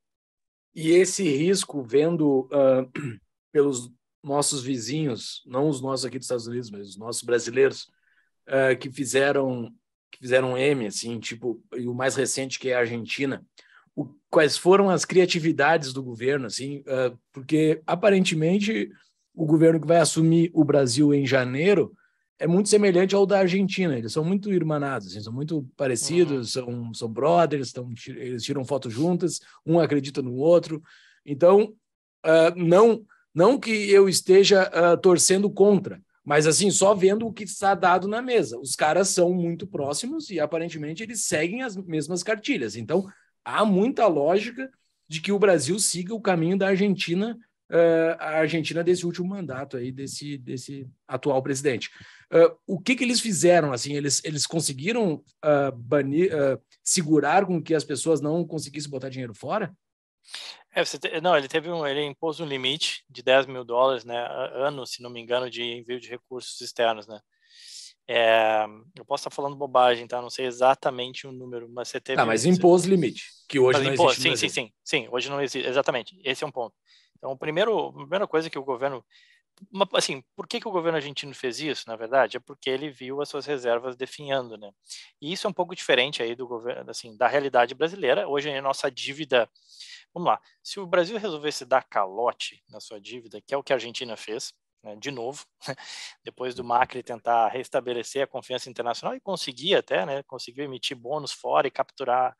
E esse risco, vendo uh, pelos nossos vizinhos, não os nossos aqui dos Estados Unidos, mas os nossos brasileiros, uh, que fizeram que fizeram M, assim, tipo, e o mais recente que é a Argentina, o, quais foram as criatividades do governo, assim, uh, porque aparentemente o governo que vai assumir o Brasil em janeiro é muito semelhante ao da Argentina. Eles são muito irmanados, assim, são muito parecidos, uhum. são, são brothers, tão, eles tiram foto juntas, um acredita no outro. Então, uh, não, não que eu esteja uh, torcendo contra, mas assim, só vendo o que está dado na mesa. Os caras são muito próximos e aparentemente eles seguem as mesmas cartilhas. Então, há muita lógica de que o Brasil siga o caminho da Argentina, uh, a Argentina desse último mandato aí, desse, desse atual presidente. Uh, o que, que eles fizeram? Assim, eles, eles conseguiram uh, banir, segurar com que as pessoas não conseguissem botar dinheiro fora? É, te... não, ele teve um, ele impôs um limite de 10 mil dólares, né, ano, se não me engano, de envio de recursos externos, né. É, eu posso estar falando bobagem, tá? Não sei exatamente o número, mas você teve. Ah, mas impôs limite, que hoje mas não impôs, existe. Sim, sim, sim, sim. Hoje não existe, exatamente. Esse é um ponto. Então, primeiro, a primeira coisa que o governo. Assim, por que, que o governo argentino fez isso, na verdade? É porque ele viu as suas reservas definhando, né? E isso é um pouco diferente aí do governo, assim, da realidade brasileira. Hoje a nossa dívida. Vamos lá. Se o Brasil resolvesse dar calote na sua dívida, que é o que a Argentina fez, né, de novo, depois do uhum. Macri tentar restabelecer a confiança internacional e conseguir até, né, conseguiu emitir bônus fora e capturar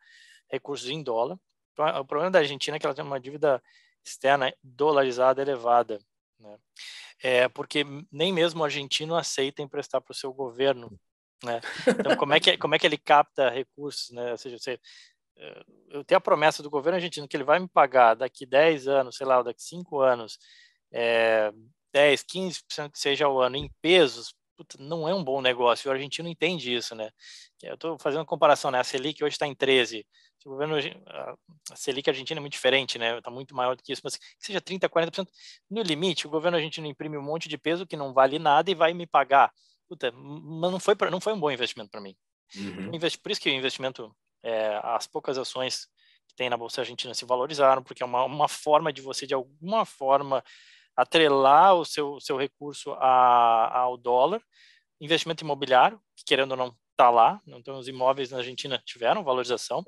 recursos em dólar. Então, o problema da Argentina é que ela tem uma dívida externa dolarizada elevada, né? É porque nem mesmo o argentino aceita emprestar para o seu governo, né? Então como é que como é que ele capta recursos, né? Ou seja, você, eh, eu tenho a promessa do governo argentino que ele vai me pagar daqui 10 anos, sei lá, daqui 5 anos, é, 10, 15% que seja ao ano em pesos, puta, não é um bom negócio. O argentino entende isso, né? Eu estou fazendo uma comparação, né? A Selic hoje está em 13. O governo, a Selic argentina é muito diferente, né? Está muito maior do que isso, mas que seja 30%, 40%. No limite, o governo argentino imprime um monte de peso que não vale nada e vai me pagar. Puta, mas não foi, pra, não foi um bom investimento para mim. Uhum. Por isso que o investimento, é, as poucas ações que tem na Bolsa Argentina se valorizaram, porque é uma, uma forma de você, de alguma forma, atrelar o seu, seu recurso a, ao dólar, investimento imobiliário, que querendo ou não está lá, então os imóveis na Argentina tiveram valorização,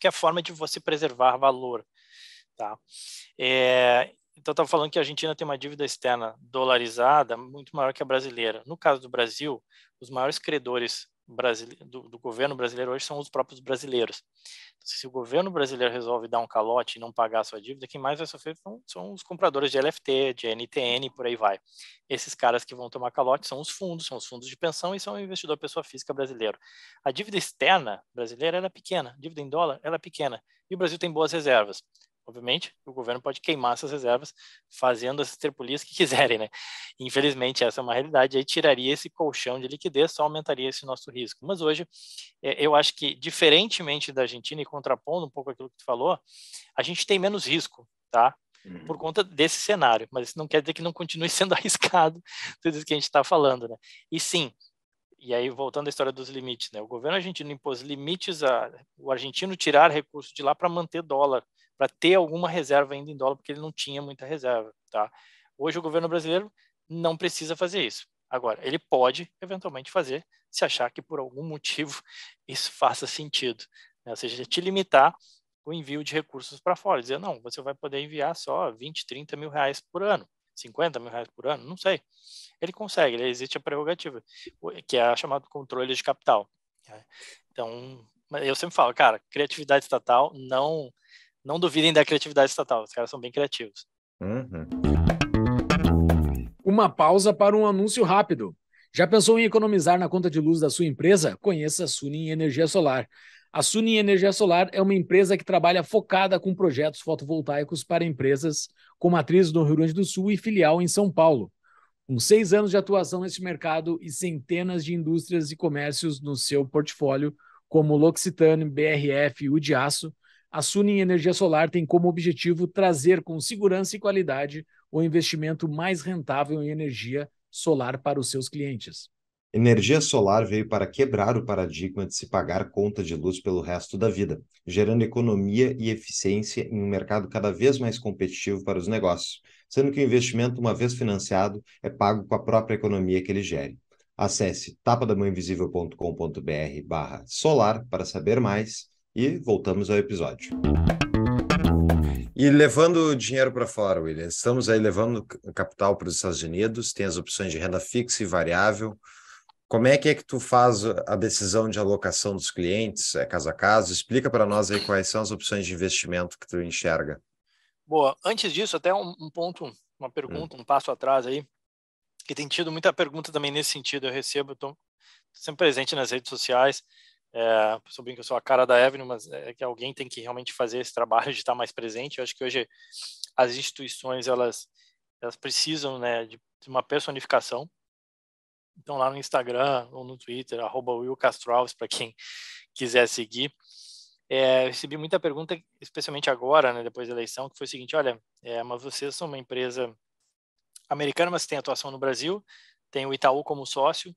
que é a forma de você preservar valor. Tá? É, então, estava falando que a Argentina tem uma dívida externa dolarizada muito maior que a brasileira. No caso do Brasil, os maiores credores do, do, governo brasileiro hoje são os próprios brasileiros. Então, se o governo brasileiro resolve dar um calote e não pagar a sua dívida, quem mais vai sofrer são, são, os compradores de LFT, de NTN, por aí vai. Esses caras que vão tomar calote são os fundos, são os fundos de pensão e são o investidor pessoa física brasileiro. A dívida externa brasileira é pequena, a dívida em dólar é pequena, e o Brasil tem boas reservas. Obviamente, o governo pode queimar essas reservas fazendo as terpulias que quiserem, né? Infelizmente, essa é uma realidade, aí tiraria esse colchão de liquidez, só aumentaria esse nosso risco. Mas hoje, é, eu acho que, diferentemente da Argentina, e contrapondo um pouco aquilo que tu falou, a gente tem menos risco, tá? Uhum. por conta desse cenário, mas isso não quer dizer que não continue sendo arriscado tudo isso que a gente está falando, né? E sim, e aí voltando à história dos limites, né? O governo argentino impôs limites a o argentino tirar recursos de lá para manter dólar para ter alguma reserva ainda em dólar, porque ele não tinha muita reserva, tá? Hoje o governo brasileiro não precisa fazer isso. Agora, ele pode eventualmente fazer se achar que por algum motivo isso faça sentido, né? ou seja, te limitar o envio de recursos para fora, dizer, não, você vai poder enviar só 20, 30 mil reais por ano, 50 mil reais por ano, não sei. Ele consegue, ele, existe a prerrogativa, que é a chamado controle de capital. Né? Então, eu sempre falo, cara, criatividade estatal não não duvidem da criatividade estatal, os caras são bem criativos. Uhum. Uma pausa para um anúncio rápido. Já pensou em economizar na conta de luz da sua empresa? Conheça a Sunin Energia Solar. A Sunin Energia Solar é uma empresa que trabalha focada com projetos fotovoltaicos para empresas com matriz no Rio Grande do Sul e filial em São Paulo. Com seis anos de atuação neste mercado e centenas de indústrias e comércios no seu portfólio, como L'Occitane, BRF e o de Aço, a Suning Energia Solar tem como objetivo trazer com segurança e qualidade o investimento mais rentável em energia solar para os seus clientes. Energia solar veio para quebrar o paradigma de se pagar conta de luz pelo resto da vida, gerando economia e eficiência em um mercado cada vez mais competitivo para os negócios, sendo que o investimento, uma vez financiado, é pago com a própria economia que ele gere. Acesse tapadamãoinvisível.com.br barra solar para saber mais e voltamos ao episódio. E levando o dinheiro para fora, William, estamos aí levando capital para os Estados Unidos, tem as opções de renda fixa e variável. Como é que é que tu faz a decisão de alocação dos clientes, é caso a caso? Explica para nós aí quais são as opções de investimento que tu enxerga. Boa, antes disso, até um, um ponto, uma pergunta, hum. um passo atrás aí, que tem tido muita pergunta também nesse sentido, eu recebo, estou sempre presente nas redes sociais, é, eu brinco, eu sou a cara da Evelyn, mas é que alguém tem que realmente fazer esse trabalho de estar mais presente. Eu acho que hoje as instituições, elas, elas precisam né, de, uma personificação. Então, lá no Instagram ou no Twitter, arroba Will para quem quiser seguir. É, recebi muita pergunta, especialmente agora, né, depois da eleição, que foi o seguinte, olha, é, mas vocês são uma empresa americana, mas tem atuação no Brasil, tem o Itaú como sócio.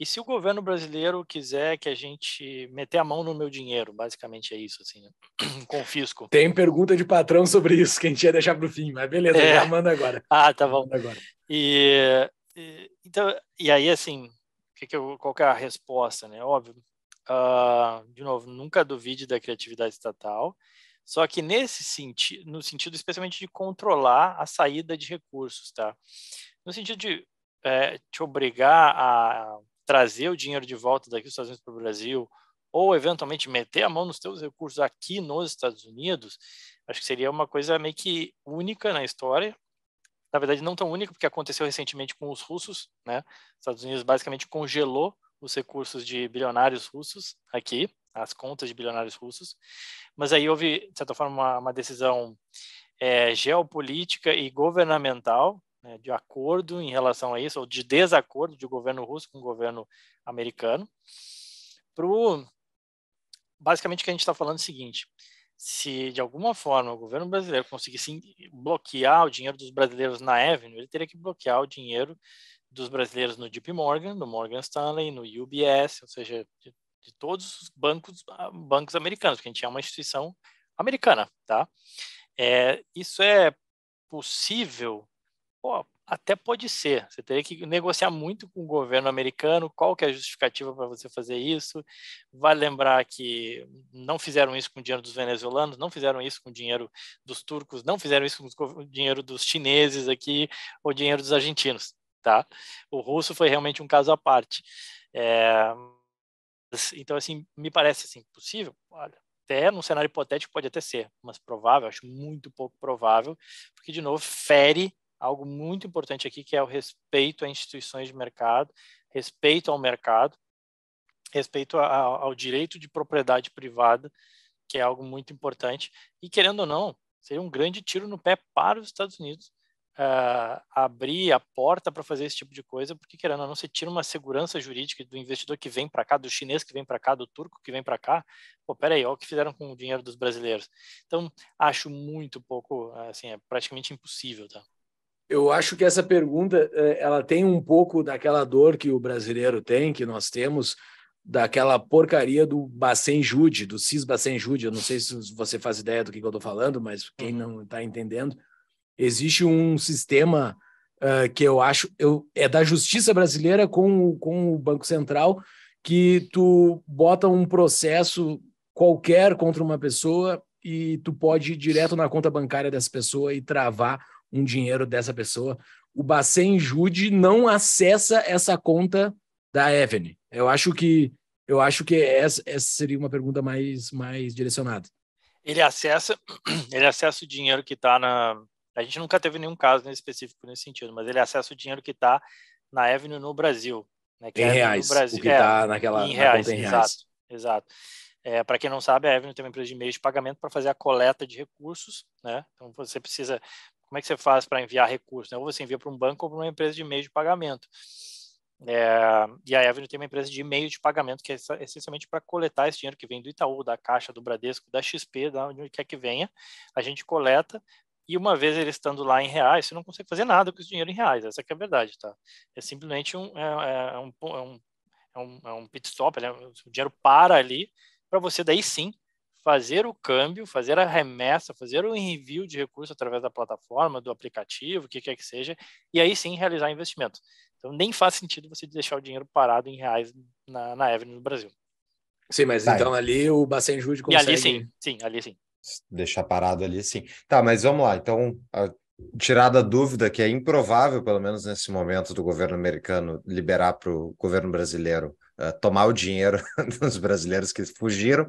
E se o governo brasileiro quiser que a gente meter a mão no meu dinheiro, basicamente é isso, assim, né? confisco. Tem pergunta de patrão sobre isso que a gente ia deixar para o fim, mas beleza, é... já manda agora. Ah, tá bom. Agora. E, e, então, e aí, assim, que que eu, qual que é a resposta, né? Óbvio, uh, de novo, nunca duvide da criatividade estatal, só que nesse sentido, no sentido especialmente de controlar a saída de recursos, tá? No sentido de é, te obrigar a trazer o dinheiro de volta daqui dos Estados Unidos para o Brasil, ou eventualmente meter a mão nos teus recursos aqui nos Estados Unidos, acho que seria uma coisa meio que única na história. Na verdade, não tão única, porque aconteceu recentemente com os russos, né? Os Estados Unidos basicamente congelou os recursos de bilionários russos aqui, as contas de bilionários russos. Mas aí houve, de certa forma, uma, uma decisão é, geopolítica e governamental né, de acordo em relação a isso, ou de desacordo de governo russo com o governo americano. Pro, basicamente, o que a gente está falando é o seguinte: se de alguma forma o governo brasileiro conseguisse bloquear o dinheiro dos brasileiros na Avenue, ele teria que bloquear o dinheiro dos brasileiros no JP Morgan, no Morgan Stanley, no UBS, ou seja, de, de todos os bancos, ah, bancos americanos, porque a gente é uma instituição americana, tá? É, isso é possível Pô, até pode ser. Você teria que negociar muito com o governo americano qual que é a justificativa para você fazer isso. Vale lembrar que não fizeram isso com o dinheiro dos venezuelanos, não fizeram isso com o dinheiro dos turcos, não fizeram isso com o dinheiro dos chineses aqui ou dinheiro dos argentinos, tá? O russo foi realmente um caso à parte. É... Então, assim, me parece assim, possível? Olha, até num cenário hipotético pode até ser, mas provável, acho muito pouco provável, porque, de novo, fere algo muito importante aqui, que é o respeito a instituições de mercado, respeito ao mercado, respeito a, ao direito de propriedade privada, que é algo muito importante. E querendo ou não, seria um grande tiro no pé para os Estados Unidos uh, abrir a porta para fazer esse tipo de coisa, porque querendo ou não, você tira uma segurança jurídica do investidor que vem para cá, do chinês que vem para cá, do turco que vem para cá. Pô, peraí, olha o que fizeram com o dinheiro dos brasileiros. Então, acho muito pouco, assim, é praticamente impossível, tá? Eu acho que essa pergunta eh, ela tem um pouco daquela dor que o brasileiro tem, que nós temos, daquela porcaria do Bacen Jude, do Cis Bacen Jude. Eu não sei se você faz ideia do que, eu estou falando, mas quem uhum. não está entendendo, existe um sistema uh, que eu acho eu, é da justiça brasileira com, com o Banco Central, que tu bota um processo qualquer contra uma pessoa e tu pode ir direto na conta bancária dessa pessoa e travar um dinheiro dessa pessoa. O Bacen Jude não acessa essa conta da Evelyn. Eu acho que eu acho que essa, essa seria uma pergunta mais mais direcionada. Ele acessa ele acessa o dinheiro que está na a gente nunca teve nenhum caso específico nesse sentido, mas ele acessa o dinheiro que está na Evelyn no Brasil. Né, é em reais, no Brasil. o que está é, naquela em reais, na em reais. Exato, exato. É, para quem não sabe, a Evelyn tem uma empresa de meio de pagamento para fazer a coleta de recursos. Né? Então, você precisa como é que você faz para enviar recursos? Né? Ou você envia para um banco ou para uma empresa de e-mail de pagamento. É, e a Avenue tem uma empresa de e-mail de pagamento que é essencialmente para coletar esse dinheiro que vem do Itaú, da Caixa, do Bradesco, da XP, da onde quer que venha. A gente coleta e uma vez ele estando lá em reais, você não consegue fazer nada com esse dinheiro em reais. Essa é a verdade, tá? É simplesmente um, é, é, é, é um, é um, é um pit stop, né? o dinheiro para ali para você daí sim fazer o câmbio, fazer a remessa, fazer o envio de recursos através da plataforma, do aplicativo, o que quer que seja, e aí sim realizar investimento. Então nem faz sentido você deixar o dinheiro parado em reais na, na Avenue no Brasil. Sim, mas tá, então, então. ali o Bacenjude consegue... E ali sim, sim, ali sim. Deixar parado ali sim. Tá, mas vamos lá. Então, a tirada a dúvida que é improvável, pelo menos nesse momento, do governo americano liberar para o governo brasileiro ah, tomar o dinheiro dos brasileiros que fugiram.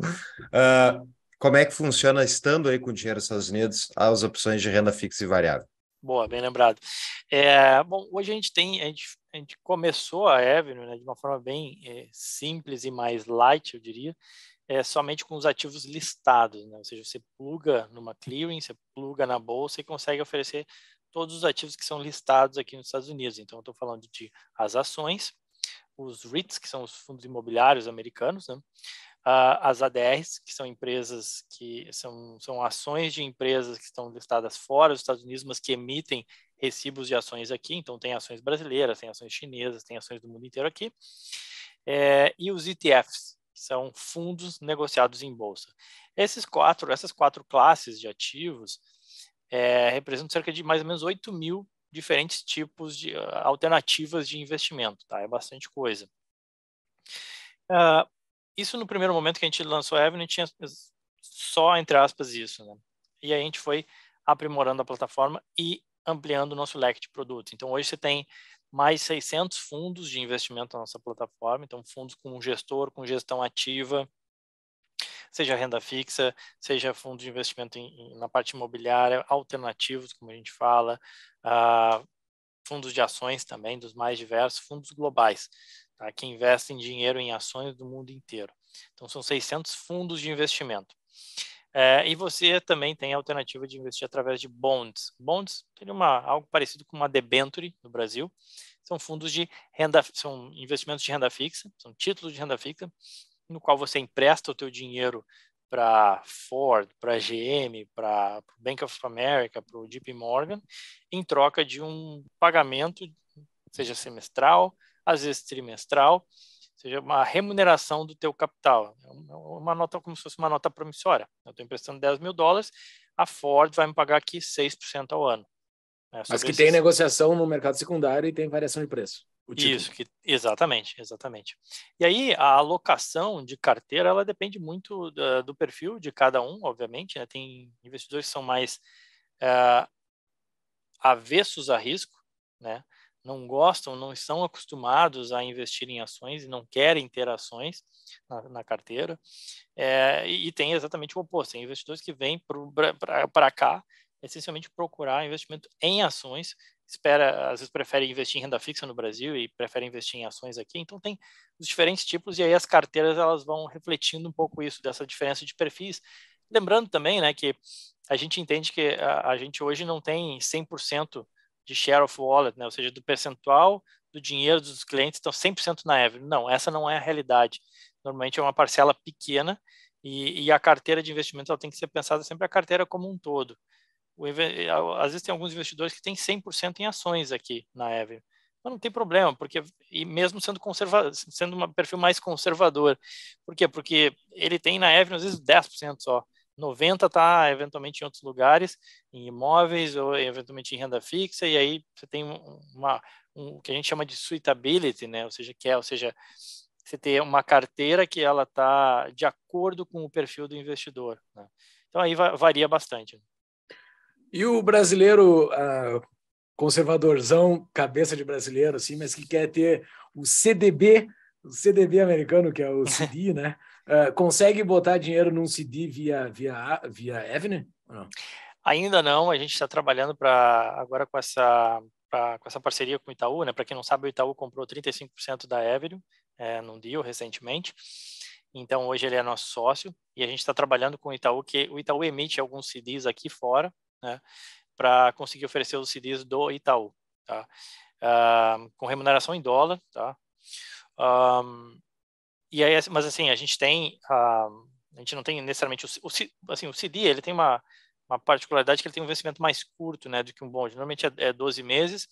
Uh, como é que funciona, estando aí com dinheiro nos Estados Unidos, as opções de renda fixa e variável? Boa, bem lembrado. É, bom, hoje a gente tem, a gente, a gente começou a Avenue né, de uma forma bem é, simples e mais light, eu diria, é, somente com os ativos listados, né? ou seja, você pluga numa clearing, você pluga na bolsa e consegue oferecer todos os ativos que são listados aqui nos Estados Unidos. Então, estou falando de as ações, os REITs, que são os fundos imobiliários americanos, né? Ah, as ADRs, que são empresas que são, são ações de empresas que estão listadas fora dos Estados Unidos, mas que emitem recibos de ações aqui. Então, tem ações brasileiras, tem ações chinesas, tem ações do mundo inteiro aqui. É, e os ETFs, que são fundos negociados em bolsa. Esses quatro, essas quatro classes de ativos é, representam cerca de mais ou menos 8 mil diferentes tipos de ah, alternativas de investimento, tá? É bastante coisa. Uh, isso no primeiro momento que a gente lançou a Avenue tinha só entre aspas isso, né? E aí a gente foi aprimorando a plataforma e ampliando o nosso leque de produtos. Então hoje você tem mais 600 fundos de investimento na nossa plataforma, então fundos com gestor, com gestão ativa, seja renda fixa, seja fundo de investimento em, em, na parte imobiliária, alternativos, como a gente fala, uh, fundos de ações também, dos mais diversos, fundos globais, tá? que investem dinheiro em ações do mundo inteiro. Então, são 600 fundos de investimento. É, e você também tem a alternativa de investir através de bonds. Bonds tem uma, algo parecido com uma debenture no Brasil. São fundos de renda, são investimentos de renda fixa, são títulos de renda fixa, no qual você empresta o teu dinheiro para Ford, para GM, para Bank of America, para o JP Morgan, em troca de um pagamento, seja semestral, às vezes trimestral, seja uma remuneração do teu capital. É é uma nota como se fosse uma nota promissória. Eu estou emprestando 10 mil dólares, a Ford vai me pagar aqui 6% ao ano. É, Mas que esses... tem negociação no mercado secundário e tem variação de preço. Isso, que, exatamente, exatamente. E aí a alocação de carteira ela depende muito do, do perfil de cada um, obviamente. Né? Tem investidores que são mais eh, avessos a risco, né? não gostam, não estão acostumados a investir em ações e não querem ter ações na, na carteira. É, e, e, tem exatamente o oposto. Tem investidores que vêm para cá essencialmente procurar investimento em ações. Espera, às vezes prefere investir em renda fixa no Brasil e prefere investir em ações aqui. Então tem os diferentes tipos e aí as carteiras elas vão refletindo um pouco isso dessa diferença de perfis. Lembrando também, né, que a gente entende que a, a gente hoje não tem 100% de share of wallet, né, ou seja, do percentual do dinheiro dos clientes estão 100% na Evelyn. Não, essa não é a realidade. Normalmente é uma parcela pequena e, e, a carteira de investimento ela tem que ser pensada sempre a carteira como um todo. O, às vezes tem alguns investidores que têm 100% em ações aqui na Ever. Mas não tem problema, porque e mesmo sendo conserva, sendo um perfil mais conservador. Por quê? Porque ele tem na Ever às vezes 10% só. 90 está eventualmente em outros lugares, em imóveis ou eventualmente em renda fixa, e aí você tem uma, um, o que a gente chama de suitability, né? Ou seja, que é, ou seja, você ter uma carteira que ela está de acordo com o perfil do investidor. Né? Então aí varia bastante. E o brasileiro ah, conservadorzão, cabeça de brasileiro, assim, mas que quer ter o CDB, o CDB americano, que é o CD, né? Ah, consegue botar dinheiro num CD via, via, via Avenue? Não? Ainda não, a gente está trabalhando para agora com essa, pra, com essa parceria com o Itaú, né? Para quem não sabe, o Itaú comprou 35% da Avenue é, num deal recentemente. Então hoje ele é nosso sócio e a gente está trabalhando com o Itaú, que o Itaú emite alguns CDs aqui fora né, para conseguir oferecer os CDs do Itaú, tá? Uh, com remuneração em dólar, tá? Um, e aí, assim, mas assim, a gente tem, uh, a gente não tem necessariamente, o, o, assim, o CD, ele tem uma, uma particularidade que ele tem um vencimento mais curto, né, do que um bonde, normalmente é, é 12 meses,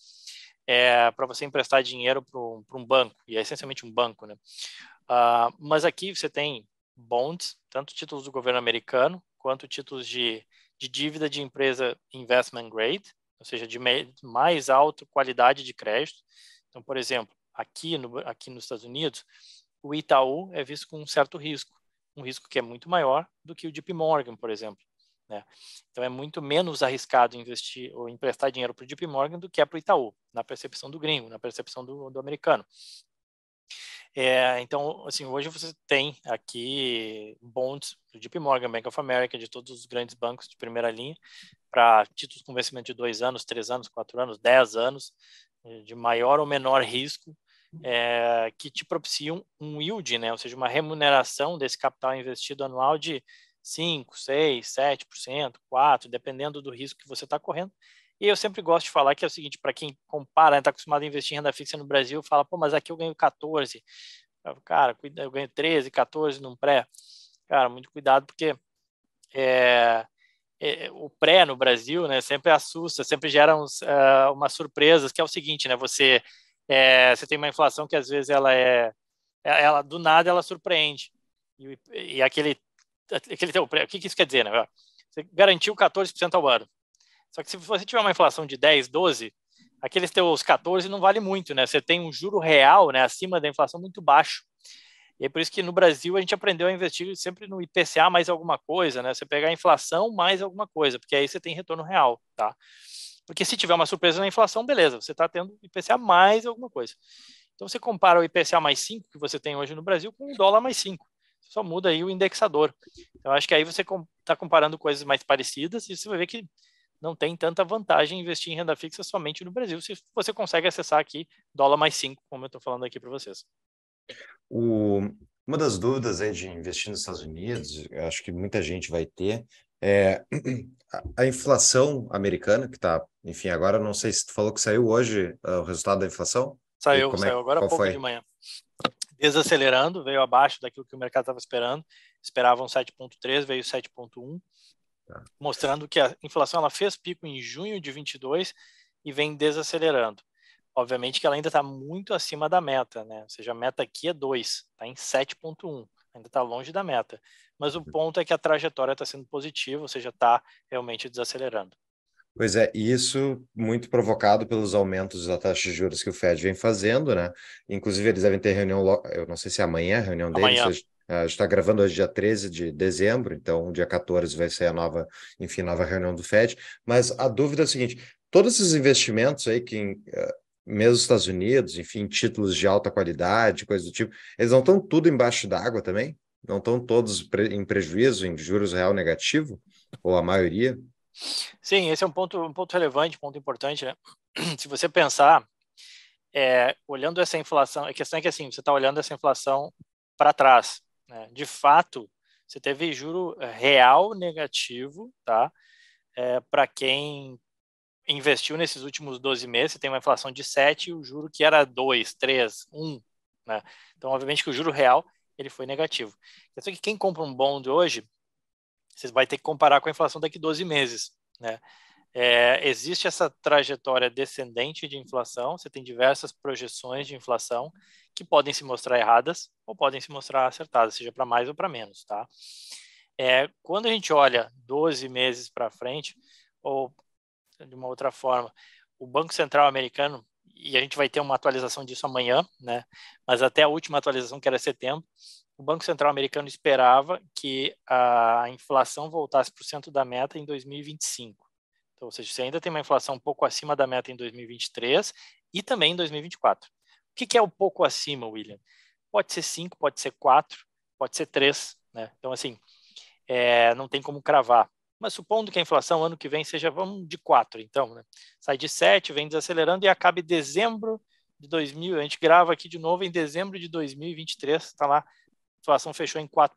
é, para você emprestar dinheiro para um, banco, e é essencialmente um banco, né? Uh, mas aqui você tem bonds, tanto títulos do governo americano, quanto títulos de de dívida de empresa investment grade, ou seja, de mais alta qualidade de crédito. Então, por exemplo, aqui, no, aqui nos Estados Unidos, o Itaú é visto com um certo risco, um risco que é muito maior do que o JP Morgan, por exemplo. Né? Então, é muito menos arriscado investir ou emprestar dinheiro para o JP Morgan do que é para o Itaú, na percepção do gringo, na percepção do, do americano. É, então, assim, hoje você tem aqui bonds do JP Morgan, Bank of America, de todos os grandes bancos de primeira linha, para títulos com vencimento de dois anos, três anos, quatro anos, dez anos, eh, de maior ou menor risco, é, que te propiciam um yield, né? ou seja, uma remuneração desse capital investido anual de 5, 6, 7%, 4%, dependendo do risco que você está correndo, e eu sempre gosto de falar que é o seguinte, para quem compara, está né, acostumado a investir em renda fixa no Brasil, fala, pô, mas aqui eu ganho 14, cara, eu ganho 13, 14 num pré. Cara, muito cuidado, porque é, é, o pré no Brasil, né, sempre assusta, sempre gera uns, uh, umas surpresas, que é o seguinte, né, você, é, você tem uma inflação que às vezes ela é, é ela do nada ela surpreende, e, e aquele, aquele teu pré, o que, que isso quer dizer, né, você garantiu 14% ao ano, só que se você tiver uma inflação de 10, 12, aqueles teus 14 não vale muito, né? Você tem um juro real, né, acima da inflação muito baixo. E é por isso que no Brasil a gente aprendeu a investir sempre no IPCA mais alguma coisa, né? Você pegar a inflação mais alguma coisa, porque aí você tem retorno real, tá? Porque se tiver uma surpresa na inflação, beleza, você está tendo IPCA mais alguma coisa. Então você compara o IPCA mais 5 que você tem hoje no Brasil com o dólar mais 5. só muda aí o indexador. Então acho que aí você está comparando coisas mais parecidas e você vai ver que não tem tanta vantagem investir em renda fixa somente no Brasil, se você consegue acessar aqui dólar mais 5, como eu estou falando aqui para vocês. O, uma das dúvidas aí de investir nos Estados Unidos, acho que muita gente vai ter, é a inflação americana, que está, enfim, agora não sei se tu falou que saiu hoje uh, o resultado da inflação. Saiu, é saiu é, agora há pouco foi? de manhã. Desacelerando, veio abaixo daquilo que o mercado estava esperando, esperavam 7,3, veio 7,1. Mostrando que a inflação ela fez pico em junho de 22 e vem desacelerando. Obviamente que ela ainda está muito acima da meta, né? Ou seja, a meta aqui é 2, está em 7,1, ainda está longe da meta. Mas o uhum. ponto é que a trajetória está sendo positiva, ou seja, está realmente desacelerando. Pois é, isso muito provocado pelos aumentos da taxa de juros que o Fed vem fazendo, né? Inclusive, eles devem ter reunião, eu não sei se é amanhã é a reunião amanhã. deles, a gente está gravando hoje dia 13 de dezembro, então dia 14 vai ser a nova, enfim, nova reunião do FED. Mas a dúvida é a seguinte: todos esses investimentos aí que eh, mesmo os Estados Unidos, enfim, títulos de alta qualidade, coisa do tipo, eles não estão tudo embaixo d'água também? Não estão todos em prejuízo, em juros real negativo? Ou a maioria? Sim, esse é um ponto, um ponto relevante, um ponto importante, né? Se você pensar, é, olhando essa inflação, a questão é que assim, você está olhando essa inflação para trás, né? De fato, você teve juro eh, real negativo, tá? É, Para quem investiu nesses últimos 12 meses, você tem uma inflação de 7 e o juro que era 2, 3, 1. Né? Então, obviamente que o juro real ele foi negativo. Eu que quem compra um bond hoje, você vai ter que comparar com a inflação daqui 12 meses. Né? É, existe essa trajetória descendente de inflação, você tem diversas projeções de inflação que podem se mostrar erradas ou podem se mostrar acertadas, seja para mais ou para menos, tá? É, quando a gente olha 12 meses para frente, ou de uma outra forma, o Banco Central americano, e a gente vai ter uma atualização disso amanhã, né? Mas até a última atualização, que era setembro, o Banco Central americano esperava que a inflação voltasse para o centro da meta em 2025. Então, ou seja, você ainda tem uma inflação um pouco acima da meta em 2023 e também em 2024. O que, que é o um pouco acima, William? Pode ser 5, pode ser 4, pode ser 3. Né? Então, assim, é, não tem como cravar. Mas supondo que a inflação ano que vem seja, vamos de 4, então, né? sai de 7, vem desacelerando e acabe dezembro de 2000. A gente grava aqui de novo em dezembro de 2023, está lá, a inflação fechou em 4%.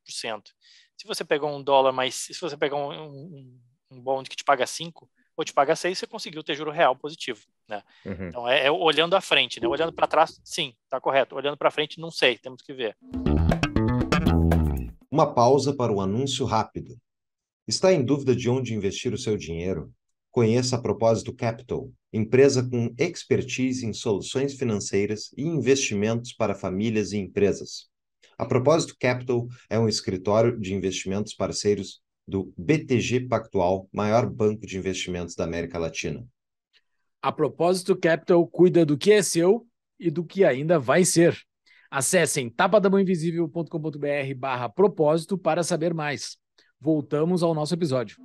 Se você pegar um dólar mais, se você pegar um, um, um bond que te paga 5, ou te paga 6, você conseguiu ter juro real positivo. Né? Uhum. Então, é, é, olhando à frente, né? olhando para trás, sim, está correto. Olhando para frente, não sei, temos que ver. Uma pausa para o um anúncio rápido. Está em dúvida de onde investir o seu dinheiro? Conheça a Propósito Capital, empresa com expertise em soluções financeiras e investimentos para famílias e empresas. A Propósito Capital é um escritório de investimentos parceiros do BTG Pactual, maior banco de investimentos da América Latina. A propósito, Capital cuida do que é seu e do que ainda vai ser. Acessem tapadamãoinvisível.com.br barra propósito para saber mais. Voltamos ao nosso episódio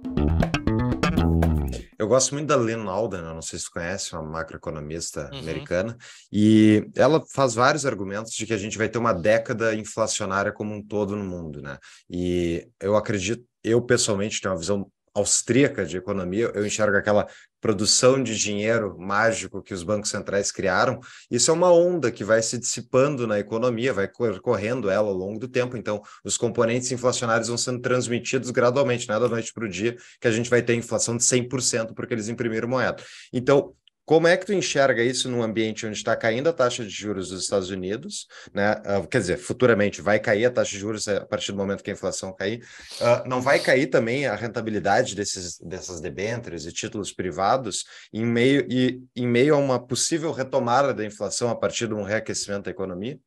eu gosto muito da Lynn Alden, não sei se você conhece, uma macroeconomista uhum. americana, e ela faz vários argumentos de que a gente vai ter uma década inflacionária como um todo no mundo, né? E eu acredito, eu pessoalmente tenho uma visão austríaca de economia, eu enxergo aquela produção de dinheiro mágico que os bancos centrais criaram. Isso é uma onda que vai se dissipando na economia, vai correndo ela ao longo do tempo. Então, os componentes inflacionários vão sendo transmitidos gradualmente, não é da noite para o dia que a gente vai ter inflação de 100% porque eles imprimiram moeda. Então, como é que tu enxerga isso num ambiente onde está caindo a taxa de juros dos Estados Unidos, né? Uh, quer dizer, futuramente vai cair a taxa de juros é, a partir do momento que a inflação cair. Uh, não vai cair também a rentabilidade desses, dessas debêntures e títulos privados em meio, e, em meio a uma possível retomada da inflação a partir de um reaquecimento da economia?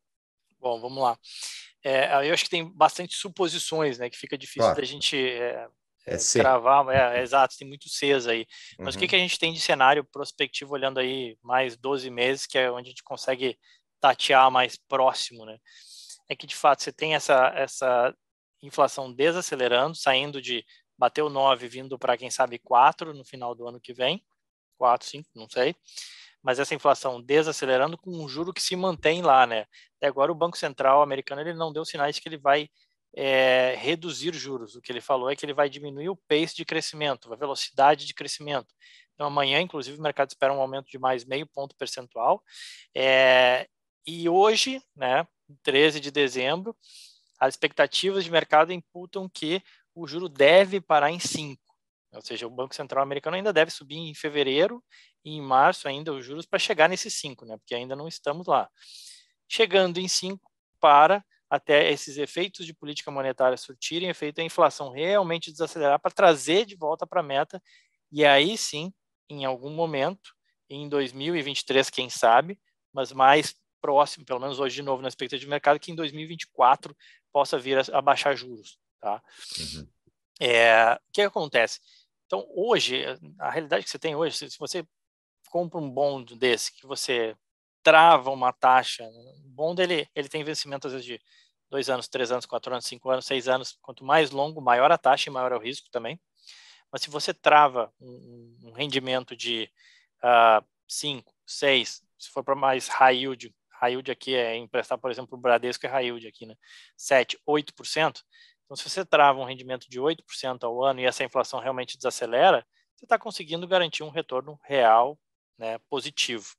Bom, vamos lá. É, eu acho que tem bastante suposições, né? Que fica difícil claro. da gente é, é, é C. Cravar, é, é, exato, tem muito Cs aí. Mas uhum. o que, uhum. que a gente tem de cenário prospectivo olhando aí mais 12 meses, que é onde a gente consegue tatear mais próximo, né? É que de fato você tem essa, essa inflação desacelerando, saindo de bateu 9, vindo para quem sabe 4 no final do ano que vem, 4, 5, não sei. Mas essa inflação desacelerando com um juro que se mantém lá, né? Até agora o Banco Central americano ele não deu sinais que ele vai é, reduzir juros. O que ele falou é que ele vai diminuir o pace de crescimento, a velocidade de crescimento. Então, amanhã, inclusive, o mercado espera um aumento de mais meio ponto percentual. É, e hoje, né, 13 de dezembro, as expectativas de mercado imputam que o juro deve parar em 5. Ou seja, o Banco Central americano ainda deve subir em fevereiro e em março ainda os juros para chegar nesses 5, né? Porque ainda não estamos lá. Chegando em 5 para até esses efeitos de política monetária surtirem efeito a inflação realmente desacelerar para trazer de volta para a meta. E aí sim, em algum momento, em 2023, quem sabe, mas mais próximo, pelo menos hoje de novo na expectativa de mercado, que em 2024 possa vir a, a baixar juros. Tá? Uhum. É, o que acontece? Então, hoje, a realidade que você tem hoje, se você compra um bond desse, que você trava uma taxa, o bond ele, ele tem vencimento às vezes de dois anos, três anos, quatro anos, cinco anos, seis anos. Quanto mais longo, maior a taxa e maior é o risco também. Mas se você trava um, um rendimento de uh, cinco, seis, se for para mais high yield, high yield aqui é emprestar, por exemplo, o Bradesco é high yield aqui, né? 7, 8%. Então, se você trava um rendimento de 8% ao ano e essa inflação realmente desacelera, você está conseguindo garantir um retorno real né, positivo.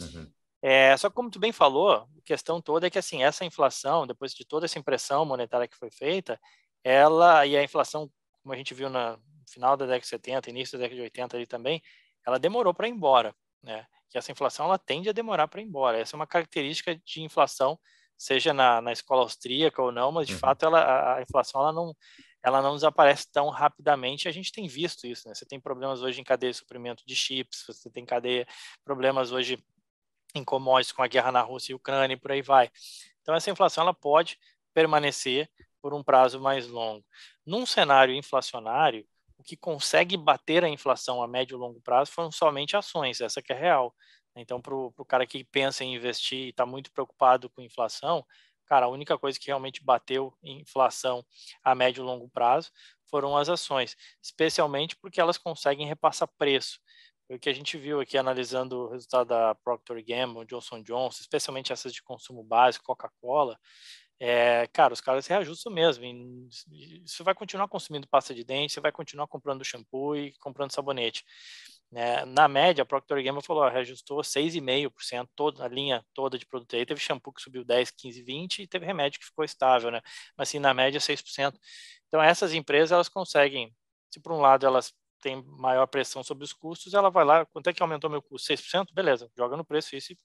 Uhum. É, só que como tu bem falou, a questão toda é que assim essa inflação, depois de toda essa impressão monetária que foi feita, ela e a inflação, como a gente viu no final da década de 70, início da década de 80 ali também, ela demorou para ir embora, né? Que essa inflação ela tende a demorar para ir embora. Essa é uma característica de inflação, seja na, na escola austríaca ou não, mas de uhum. fato ela, a inflação ela não, ela não desaparece tão rapidamente. A gente tem visto isso, né? Você tem problemas hoje em cadeia de suprimento de chips, você tem cadeia problemas hoje em commodities com a guerra na Rússia e Ucrânia e por aí vai. Então essa inflação ela pode permanecer por um prazo mais longo. Num cenário inflacionário, o que consegue bater a inflação a médio e longo prazo foram somente ações, essa que é real. Então, para o cara que pensa em investir e está muito preocupado com inflação, cara, a única coisa que realmente bateu inflação a médio e longo prazo foram as ações, especialmente porque elas conseguem repassar preço o que a gente viu aqui analisando o resultado da Procter Gamble, Johnson Johnson, especialmente essas de consumo básico, Coca-Cola, é, cara, os caras se reajustam mesmo. Você vai continuar consumindo pasta de dente, você vai continuar comprando shampoo e comprando sabonete. É, na média, a Procter Gamble falou, ó, reajustou 6,5% toda a linha toda de produto. Aí teve shampoo que subiu 10, 15, 20 e teve remédio que ficou estável, né? Mas assim, na média 6%. Então essas empresas elas conseguem, se por um lado elas tem maior pressão sobre os custos, ela vai lá, quanto é que aumentou meu custo? 6%? Beleza, joga no preço isso e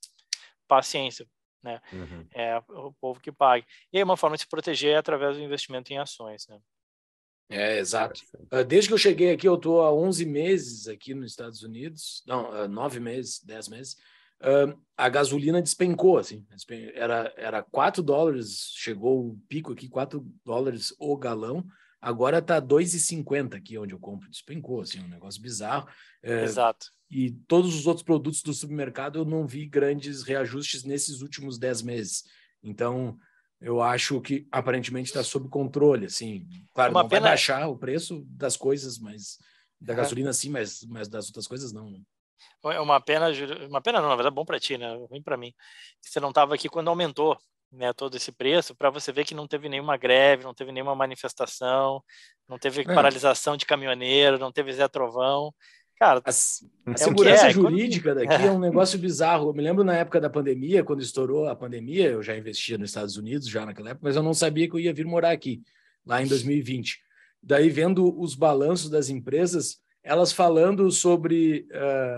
paciência, né? Uhum. É o povo que paga. E aí uma forma de se proteger é através do investimento em ações, né? É, exato. Ah, desde que eu cheguei aqui, eu estou há 11 meses aqui nos Estados Unidos, não, 9 meses, 10 meses, a gasolina despencou, assim, era, era 4 dólares, chegou o pico aqui, 4 dólares o galão, Agora tá 2,50 aqui onde eu compro. Despencou, assim, é um negócio bizarro. É, Exato. E todos os outros produtos do supermercado eu não vi grandes reajustes nesses últimos 10 meses. Então, eu acho que aparentemente está sob controle, assim. Claro, é Uma não pena... vai baixar o preço das coisas, mas da é. gasolina sim, mas, mas das outras coisas não. Né? É uma pena, uma pena não, na verdade, bom para ti, né? Ruim para mim. Você não estava aqui quando aumentou né, todo esse preço, para você ver que não teve nenhuma greve, não teve nenhuma manifestação, não teve é. paralisação de caminhoneiro, não teve Zé Trovão. Cara, a, a é segurança é, é jurídica daqui é. um é. negócio bizarro. Eu me lembro na época da pandemia, quando estourou a pandemia, eu já investia nos Estados Unidos, já naquela época, mas eu não sabia que eu ia vir morar aqui, lá em 2020. Daí, vendo os balanços das empresas, elas falando sobre,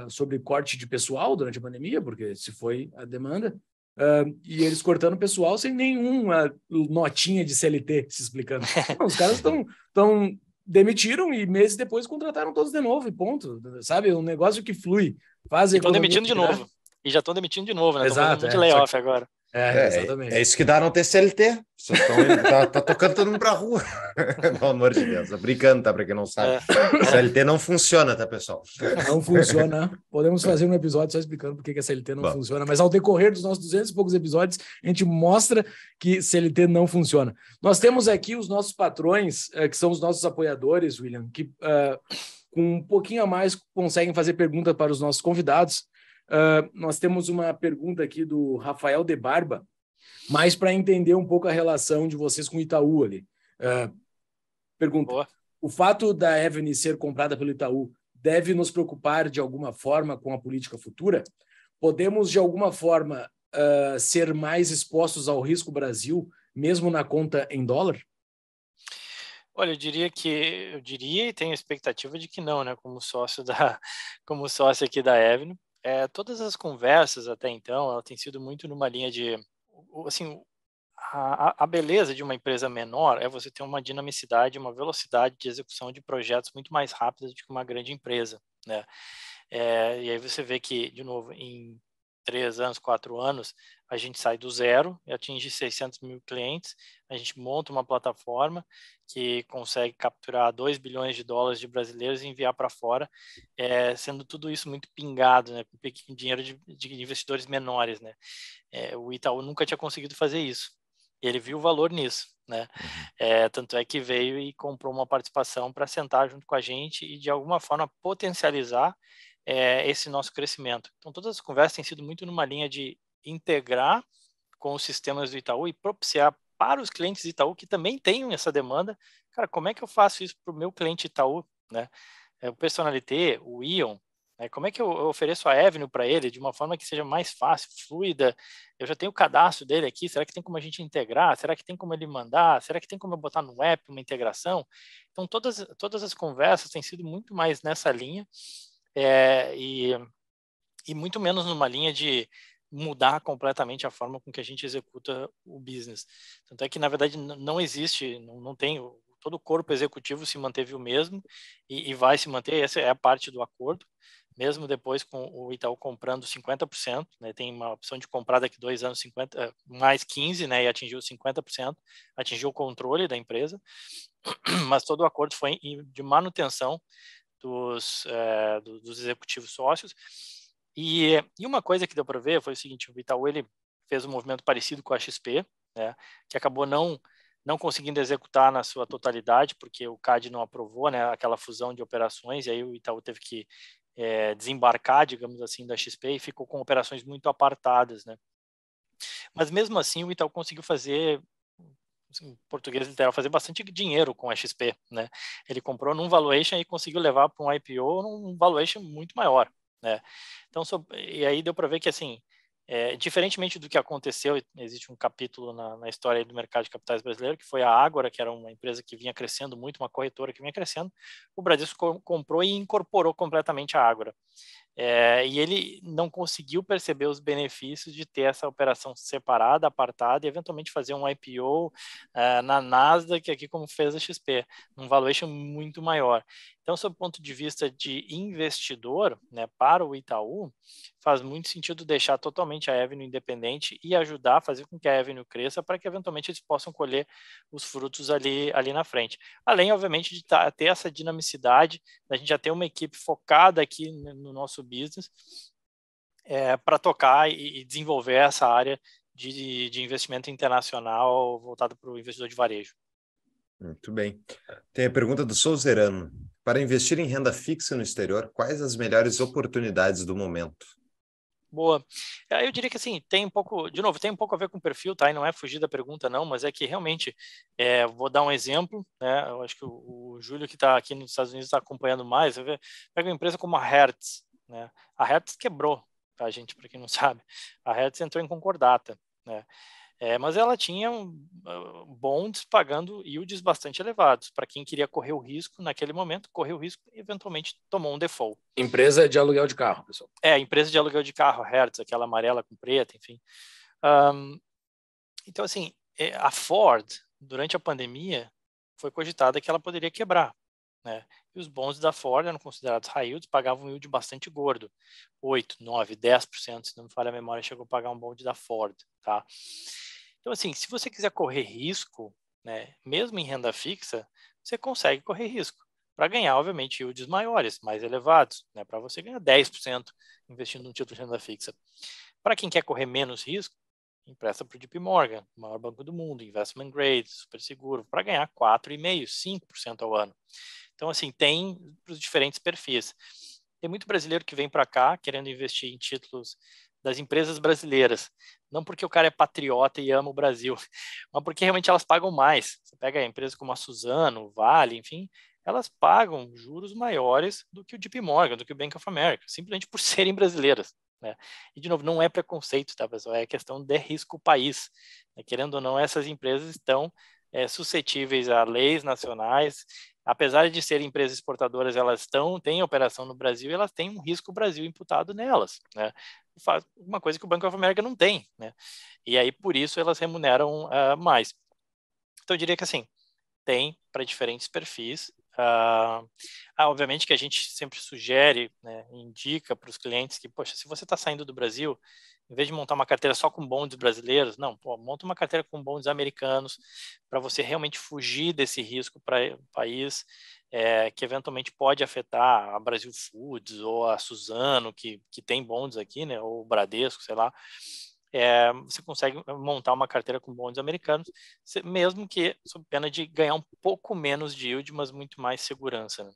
uh, sobre corte de pessoal durante a pandemia, porque se foi a demanda, Uh, e eles cortando o pessoal sem nenhuma notinha de CLT se explicando. Não, os caras estão tão demitiram e meses depois contrataram todos de novo e ponto. Sabe? É um negócio que flui. Fazem. Estão demitindo de novo. E já estão demitindo de novo, né? Exato. É, de layoff que, agora. É, é, exatamente. É, isso que dá não ter CLT. Vocês estão tá, tá, tocando todo mundo a rua. Pelo amor de Deus. Tá brincando, tá? para quem não sabe. É. CLT não funciona, tá, pessoal? Não funciona. Podemos fazer um episódio só explicando por que a CLT não Bom. funciona. Mas ao decorrer dos nossos 200 e poucos episódios, a gente mostra que CLT não funciona. Nós temos aqui os nossos patrões, eh, que são os nossos apoiadores, William, que uh, com um pouquinho a mais conseguem fazer pergunta para os nossos convidados. Uh, nós temos uma pergunta aqui do Rafael de Barba, mais para entender um pouco a relação de vocês com o Itaú ali. Uh, pergunta: Boa. o fato da Evelyn ser comprada pelo Itaú deve nos preocupar de alguma forma com a política futura? Podemos de alguma forma uh, ser mais expostos ao risco Brasil, mesmo na conta em dólar? Olha, eu diria que eu diria e tenho expectativa de que não, né? Como sócio da, como sócio aqui da Evelyn é, todas as conversas até então, ela tem sido muito numa linha de, assim, a, a, beleza de uma empresa menor é você ter uma dinamicidade, uma velocidade de execução de projetos muito mais rápida do que uma grande empresa, né? É, e aí você vê que, de novo, em três anos, quatro anos, a gente sai do zero e atinge 600 mil clientes. A gente monta uma plataforma que consegue capturar 2 bilhões de dólares de brasileiros e enviar para fora, é, sendo tudo isso muito pingado, né, com dinheiro de, de investidores menores. Né? É, o Itaú nunca tinha conseguido fazer isso. Ele viu o valor nisso, né? Uhum. É, tanto é que veio e comprou uma participação para sentar junto com a gente e de alguma forma potencializar é, esse nosso crescimento. Então, todas as conversas têm sido muito numa linha de integrar com os sistemas do Itaú e propiciar para os clientes Itaú que também têm essa demanda. Cara, como é que eu faço isso para o meu cliente Itaú, né? É, o Personalité, o Ion, né? como é que eu ofereço a Avenue para ele de uma forma que seja mais fácil, fluida? Eu já tenho o cadastro dele aqui, será que tem como a gente integrar? Será que tem como ele mandar? Será que tem como eu botar no app uma integração? Então, todas, todas as conversas têm sido muito mais nessa linha é, e, e muito menos numa linha de mudar completamente a forma com que a gente executa o business. Tanto é que, na verdade, não existe, não, não tem, todo o corpo executivo se manteve o mesmo e, e, vai se manter, essa é a parte do acordo, mesmo depois com o Itaú comprando 50%, né, tem uma opção de comprar daqui dois anos 50, eh, mais 15%, né, e atingiu 50%, atingiu o controle da empresa, mas todo o acordo foi de manutenção dos, é, dos executivos sócios. E, e uma coisa que deu para ver foi o seguinte: o Itaú ele fez um movimento parecido com a XP, né, que acabou não não conseguindo executar na sua totalidade, porque o CAD não aprovou né, aquela fusão de operações, e aí o Itaú teve que é, desembarcar, digamos assim, da XP e ficou com operações muito apartadas. Né. Mas mesmo assim, o Itaú conseguiu fazer em assim, português literal, fazer bastante dinheiro com a XP, né? Ele comprou num valuation e conseguiu levar para um IPO num valuation muito maior, né? Então, e aí deu para ver que, assim, é, diferentemente do que aconteceu, existe um capítulo na, na, história do mercado de capitais brasileiro, que foi a Ágora, que era uma empresa que vinha crescendo muito, uma corretora que vinha crescendo, o Bradesco comprou e incorporou completamente a Ágora. É, e ele não conseguiu perceber os benefícios de ter essa operação separada, apartada e eventualmente fazer um IPO uh, é, na Nasdaq, aqui como fez a XP, num valuation muito maior. Então, sob o ponto de vista de investidor, né, para o Itaú, faz muito sentido deixar totalmente a Avenue independente e ajudar a fazer com que a Avenue cresça para que eventualmente eles possam colher os frutos ali, ali na frente. Além, obviamente, de tá, ter essa dinamicidade, a gente já ter uma equipe focada aqui no nosso business é, para tocar e, e desenvolver essa área de, de, investimento internacional voltado para o investidor de varejo. Muito bem. Tem a pergunta do Souzerano. Para investir em renda fixa no exterior, quais as melhores oportunidades do momento? Boa. É, eu diria que assim, tem um pouco, de novo, tem um pouco a ver com o perfil, tá? E não é fugir da pergunta, não, mas é que realmente, é, vou dar um exemplo, né? Eu acho que o, o Júlio, que está aqui nos Estados Unidos, está acompanhando mais. Vê, pega uma empresa como a Hertz, né? A Hertz quebrou, tá, gente? Para quem não sabe, a Hertz entrou em concordata, né? É, mas ela tinha hum, bonds pagando yields bastante elevados. Para quem queria correr o risco naquele momento, correu o risco e eventualmente tomou um default. Empresa de aluguel de carro, pessoal. É, empresa de aluguel de carro, Hertz, aquela amarela com preta, enfim. Um, então, assim, é, a Ford, durante a pandemia, foi cogitada que ela poderia quebrar. Né? E os bons da Ford eram considerados high yields, pagavam um yield bastante gordo, 8, 9, 10%, se não me falha a memória, chegou a pagar um bonde da Ford, tá? Então, assim, se você quiser correr risco, né, mesmo em renda fixa, você consegue correr risco. Para ganhar, obviamente, yields maiores, mais elevados, né, para você ganhar 10% investindo num título de renda fixa. Para quem quer correr menos risco, empresta para o JP Morgan, o maior banco do mundo, investment grade, super seguro, para ganhar 4,5%, 5% ao ano. Então, assim, tem os diferentes perfis. Tem muito brasileiro que vem para cá querendo investir em títulos das empresas brasileiras. Não porque o cara é patriota e ama o Brasil, mas porque realmente elas pagam mais. Você pega empresas como a Suzano, Vale, enfim, elas pagam juros maiores do que o JP Morgan, do que o Bank of America, simplesmente por serem brasileiras. Né? E, de novo, não é preconceito, tá, pessoal? É questão de risco país. Né? Querendo ou não, essas empresas estão é, suscetíveis a leis nacionais, apesar de serem empresas exportadoras, elas estão, têm operação no Brasil e elas têm um risco Brasil imputado nelas, né? Uma coisa que o Banco of America não tem, né? E aí, por isso, elas remuneram uh, mais. Então, eu diria que assim, tem para diferentes perfis ah, ah, obviamente que a gente sempre sugere, né, indica para os clientes que, poxa, se você está saindo do Brasil, em vez de montar uma carteira só com bondes brasileiros, não, pô, monta uma carteira com bondes americanos para você realmente fugir desse risco para o país é, que eventualmente pode afetar a Brasil Foods ou a Suzano, que, que tem bondes aqui, né, ou o Bradesco, sei lá é, você consegue eh, montar uma carteira com bons americanos, mesmo que sob pena de ganhar um pouco menos de yield, mas muito mais segurança. Né?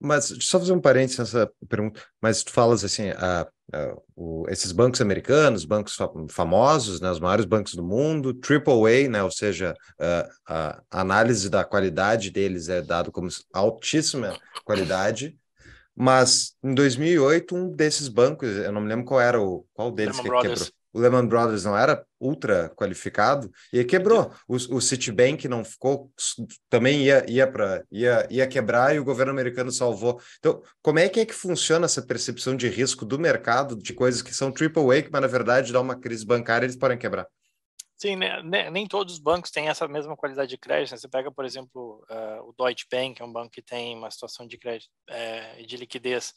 Mas só fazer um parênteses nessa pergunta, mas tu falas assim, a, a, o, esses bancos americanos, bancos famosos, né, os maiores bancos do mundo, AAA, né, ou seja, a, a análise da qualidade deles é dado como altíssima qualidade, mas em 2008 um desses bancos, eu não me lembro qual era o qual deles Lehman que Brothers. quebrou o Lehman Brothers não era ultra qualificado e quebrou. O, o Citibank não ficou, também ia, ia, para ia, ia quebrar e o governo americano salvou. Então, como é que é que funciona essa percepção de risco do mercado de coisas que são triple A que, mas na verdade dá uma crise bancária eles podem quebrar? Sim, né, né, nem todos os bancos têm essa mesma qualidade de crédito. Né? Você pega, por exemplo, uh, o Deutsche Bank, é um banco que tem uma situação de crédito eh, e é, de liquidez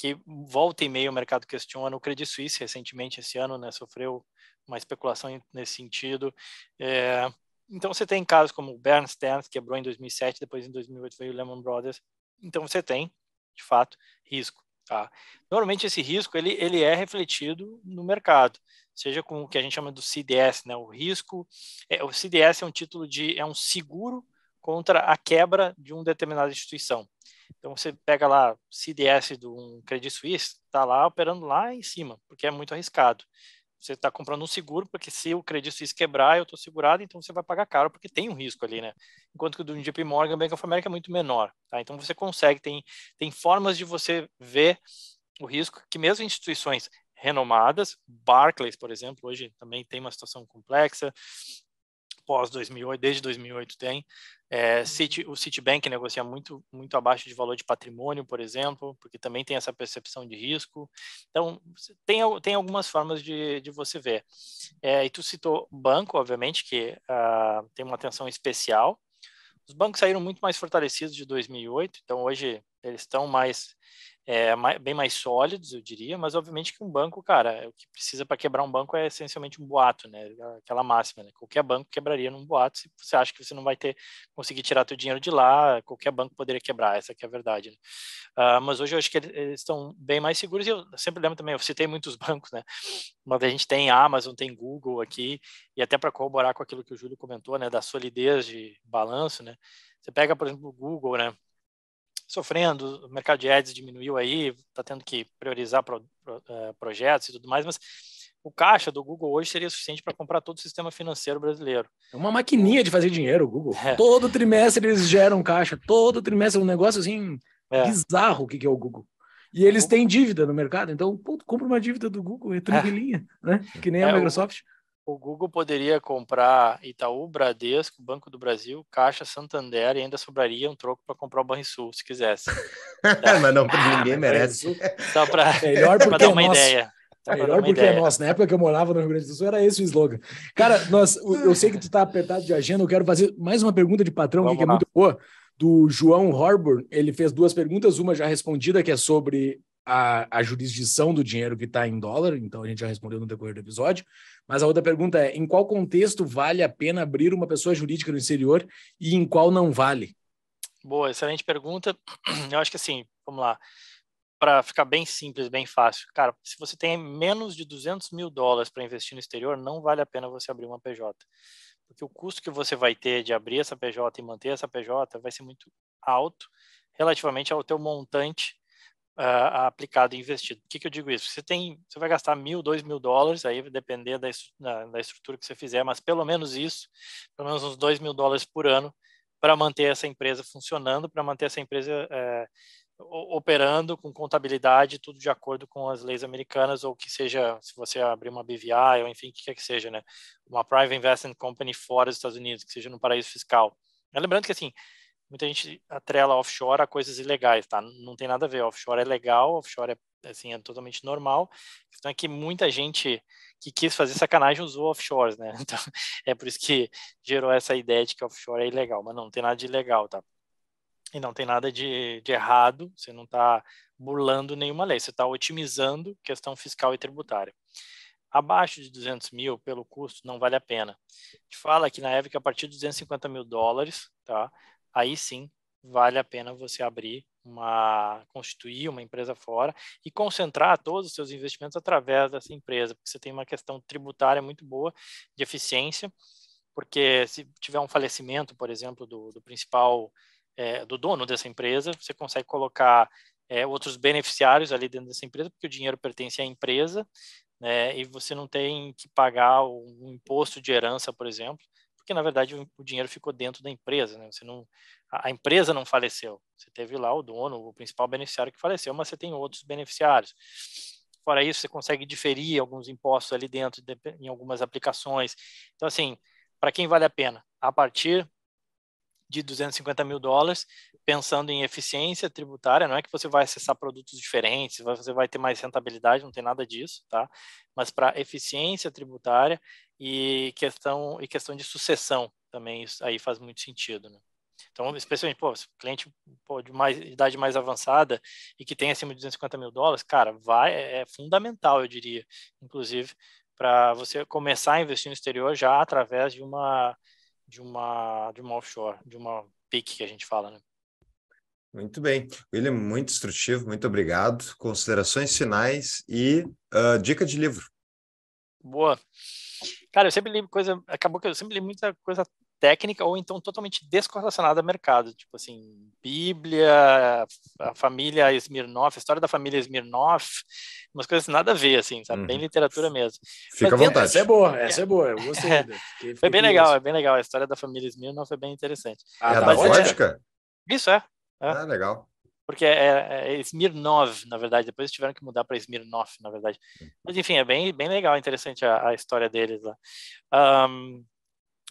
que volta e meio o mercado questiona. O Credit Suisse, recentemente, esse ano, né, sofreu uma especulação nesse sentido. É, então, você tem casos como o Bernstein, que quebrou em 2007, depois em 2008 veio o Lehman Brothers. Então, você tem, de fato, risco. Tá? Normalmente, esse risco ele, ele é refletido no mercado, seja com o que a gente chama do CDS, né, o risco. É, o CDS é um título de. é um seguro contra a quebra de uma determinada instituição. Então você pega lá CDS de um Credit Suisse, está lá operando lá em cima, porque é muito arriscado. Você está comprando um seguro, porque se o Credit Suisse quebrar, eu estou segurado, então você vai pagar caro, porque tem um risco ali, né? Enquanto que o do JP Morgan, Bank of America é muito menor, tá? Então você consegue, tem, tem formas de você ver o risco que mesmo instituições renomadas, Barclays, por exemplo, hoje também tem uma situação complexa, pós 2008, desde 2008 tem. É, City, o Citibank negocia muito, muito abaixo de valor de patrimônio, por exemplo, porque também tem essa percepção de risco. Então, tem, tem algumas formas de, de você ver. É, e tu citou banco, obviamente, que uh, tem uma atenção especial. Os bancos saíram muito mais fortalecidos de 2008, então hoje eles estão mais é, bem mais sólidos, eu diria, mas obviamente que um banco, cara, é, o que precisa para quebrar um banco é essencialmente um boato, né? Aquela máxima, né? Qualquer banco quebraria num boato se você acha que você não vai ter conseguir tirar teu dinheiro de lá, qualquer banco poderia quebrar, essa que é a verdade. Né? Uh, mas hoje eu acho que eles estão bem mais seguros e eu sempre lembro também, eu citei muitos bancos, né? Mas a gente tem Amazon, tem Google aqui e até para corroborar com aquilo que o Júlio comentou, né? Da solidez de balanço, né? Você pega, por exemplo, o Google, né? sofrendo, o mercado de ads diminuiu aí, está tendo que priorizar pro, pro, é, projetos e tudo mais, mas o caixa do Google hoje seria suficiente para comprar todo o sistema financeiro brasileiro. É uma maquininha de fazer dinheiro, o Google. É. Todo trimestre eles geram caixa, todo trimestre um negócio assim é. bizarro o que, que é o Google. E eles Google... têm dívida no mercado, então pô, compra uma dívida do Google, é tranquilinha, é. né? Que nem a é, Microsoft. O... O Google poderia comprar Itaú, Bradesco, Banco do Brasil, Caixa, Santander e ainda sobraria um troco para comprar o Banrisul, se quisesse. Mas não, ah, ninguém merece. Só para dar é uma nosso... ideia. Tá melhor porque é ideia. é nosso. Na época que eu morava no Rio Grande do Sul, era esse o slogan. Cara, nós, eu sei que tu tá apertado de agenda, eu quero fazer mais uma pergunta de patrão aqui, que é muito boa, do João Horborn. Ele fez duas perguntas, uma já respondida, que é sobre a, a jurisdição do dinheiro que está em dólar, então a gente já respondeu no decorrer do episódio. Mas a outra pergunta é: em qual contexto vale a pena abrir uma pessoa jurídica no exterior e em qual não vale? Boa, excelente pergunta. Eu acho que assim, vamos lá. Para ficar bem simples, bem fácil. Cara, se você tem menos de 200 mil dólares para investir no exterior, não vale a pena você abrir uma PJ. Porque o custo que você vai ter de abrir essa PJ e manter essa PJ vai ser muito alto relativamente ao teu montante uh, aplicado e investido. O que, que, eu digo isso? Você tem, você vai gastar mil, dois mil dólares, aí depender da, da, da estrutura que você fizer, mas pelo menos isso, pelo menos uns dois mil dólares por ano para manter essa empresa funcionando, para manter essa empresa é, operando com contabilidade, tudo de acordo com as leis americanas, ou que seja, se você abrir uma BVI, ou enfim, o que quer que seja, né? Uma Private Investment Company fora dos Estados Unidos, que seja no paraíso fiscal. lembrando que, assim, muita gente atrela offshore a coisas ilegais, tá? Não tem nada a ver. Offshore é legal, offshore é, assim, é totalmente normal. A questão é que muita gente que quis fazer sacanagem usou offshores, né? Então, é por isso que gerou essa ideia de que offshore é ilegal, mas não, não tem nada de ilegal, tá? E não tem nada de, de errado, você não está burlando nenhuma lei, você está otimizando questão fiscal e tributária abaixo de 200 mil pelo custo não vale a pena. A gente fala que na época a partir de 250 mil dólares, tá? aí sim vale a pena você abrir uma constituir uma empresa fora e concentrar todos os seus investimentos através dessa empresa, porque você tem uma questão tributária muito boa de eficiência, porque se tiver um falecimento, por exemplo, do, do principal é, do dono dessa empresa, você consegue colocar é, outros beneficiários ali dentro dessa empresa, porque o dinheiro pertence à empresa, né, e você não tem que pagar um imposto de herança, por exemplo, porque na verdade o dinheiro ficou dentro da empresa, né? Você não, a empresa não faleceu. Você teve lá o dono, o principal beneficiário que faleceu, mas você tem outros beneficiários. Fora isso, você consegue diferir alguns impostos ali dentro em algumas aplicações. Então, assim, para quem vale a pena? A partir de 250 mil dólares, pensando em eficiência tributária, não é que você vai acessar produtos diferentes, você vai ter mais rentabilidade, não tem nada disso, tá? Mas para eficiência tributária e questão e questão de sucessão também, isso aí faz muito sentido, né? Então, especialmente, pô, se o cliente pô, de mais, idade mais avançada e que tem acima de 250 mil dólares, cara, vai, é, é fundamental, eu diria, inclusive, para você começar a investir no exterior já através de uma de uma, de uma offshore, de uma PIC que a gente fala, né? Muito bem. William, muito instrutivo, muito obrigado. Considerações finais e uh, dica de livro. Boa. Cara, eu sempre li coisa. Acabou que eu sempre li muita coisa técnica ou então totalmente descorrelacionada a mercado, tipo assim, Bíblia, a família Smirnov, a história da família Smirnov, umas coisas assim, nada a ver, assim, sabe? Uhum. Bem literatura mesmo. Fica Mas, à vontade. Essa é boa, essa é, é boa, eu gostei. É, foi bem curioso. legal, é bem legal. A história da família Smirnov é bem interessante. Ah, é tá da vodka? É, isso, é. Ah, legal porque é, é Smirnov, na verdade, depois tiveram que mudar para Smirnov, na verdade. Hum. Mas enfim, é bem, bem legal, interessante a, a história deles lá. Um,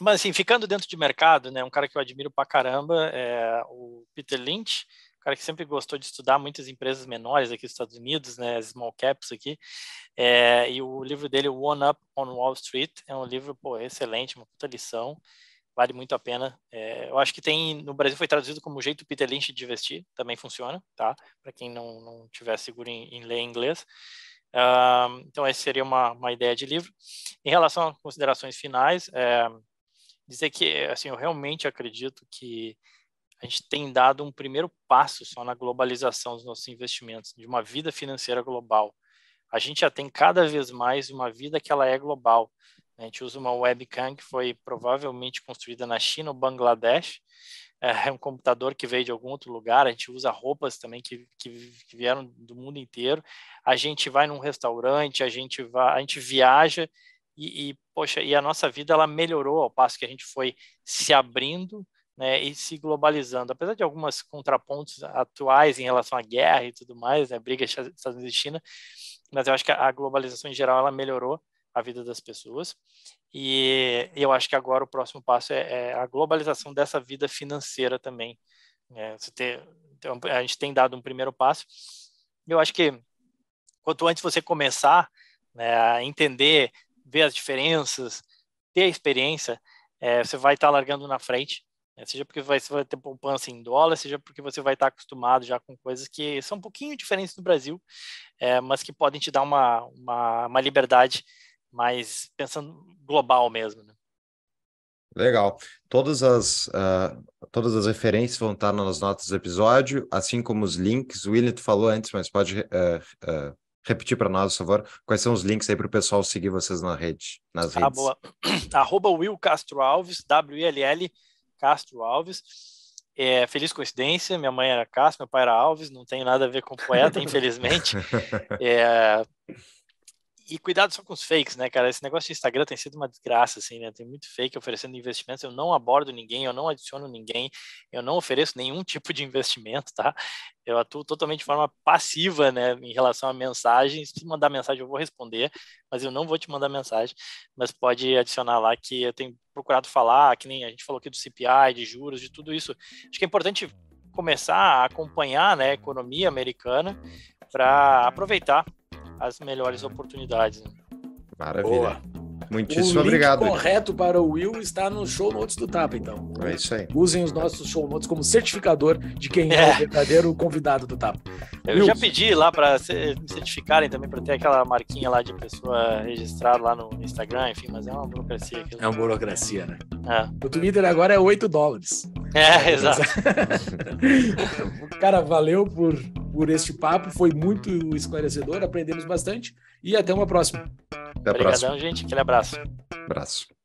mas assim, ficando dentro de mercado, né, um cara que eu admiro pra caramba é o Peter Lynch, um cara que sempre gostou de estudar muitas empresas menores aqui nos Estados Unidos, né, small caps aqui, é, e o livro dele, One Up on Wall Street, é um livro, pô, excelente, uma puta lição, vale muito a pena. É, eu acho que tem, no Brasil foi traduzido como Jeito Peter Lynch de Investir, também funciona, tá, para quem não, não tiver seguro em, em ler inglês. Uh, então, essa seria uma, uma ideia de livro. Em relação a considerações finais, é, dizer que assim eu realmente acredito que a gente tem dado um primeiro passo só na globalização dos nossos investimentos, de uma vida financeira global. A gente já tem cada vez mais uma vida que ela é global. A gente usa uma webcam que foi provavelmente construída na China ou Bangladesh, é um computador que veio de algum outro lugar, a gente usa roupas também que, que, que, vieram do mundo inteiro, a gente vai num restaurante, a gente, vai, a gente viaja e, e, poxa, e a nossa vida ela melhorou ao passo que a gente foi se abrindo né, e se globalizando. Apesar de algumas contrapontos atuais em relação à guerra e tudo mais, né, briga Estados Unidos e China, mas eu acho que a globalização em geral ela melhorou a vida das pessoas. E eu acho que agora o próximo passo é, é a globalização dessa vida financeira também. Né. ter, a gente tem dado um primeiro passo. Eu acho que quanto antes você começar né, a entender ver as diferenças, ter a experiência, é, você vai estar tá largando na frente, né? seja porque vai, você vai ter poupança em dólar, seja porque você vai estar tá acostumado já com coisas que são um pouquinho diferentes do Brasil, é, mas que podem te dar uma, uma, uma liberdade mais pensando global mesmo. Né? Legal. Todas as, uh, todas as referências vão estar tá nas notas do episódio, assim como os links. O William falou antes, mas pode uh, uh repetir para nós, por favor, quais são os links aí para o pessoal seguir vocês na rede, nas tá redes? Ah, boa. Arroba Will Castro Alves, W-I-L-L Castro Alves. É, feliz coincidência, minha mãe era Castro, meu pai era Alves, não tem nada a ver com poeta, infelizmente. É, e cuidado só com os fakes, né, cara? Esse negócio de Instagram tem sido uma desgraça, assim, né? Tem muito fake oferecendo investimentos. Eu não abordo ninguém, eu não adiciono ninguém, eu não ofereço nenhum tipo de investimento, tá? Eu atuo totalmente de forma passiva, né, em relação a mensagens. Se mandar mensagem, eu vou responder, mas eu não vou te mandar mensagem. Mas pode adicionar lá que eu tenho procurado falar, que nem a gente falou aqui do CPI, de juros, de tudo isso. Acho que é importante começar a acompanhar né, a economia americana para aproveitar as melhores oportunidades. Né? Maravilha. Boa. Muitíssimo o obrigado. O correto para o Will está no show notes do Tapa, então. É isso aí. Usem os nossos show notes como certificador de quem é, é o verdadeiro convidado do Tapa. Eu Will. já pedi lá para certificarem também, para ter aquela marquinha lá de pessoa registrada lá no Instagram, enfim, mas é uma burocracia. Aquilo. É uma burocracia, né? É. O Twitter agora é 8 dólares. É, exato. Cara, valeu por, por este papo, foi muito esclarecedor, aprendemos bastante e até uma próxima. Até a Obrigadão, próxima. gente. Aquele abraço. Abraço.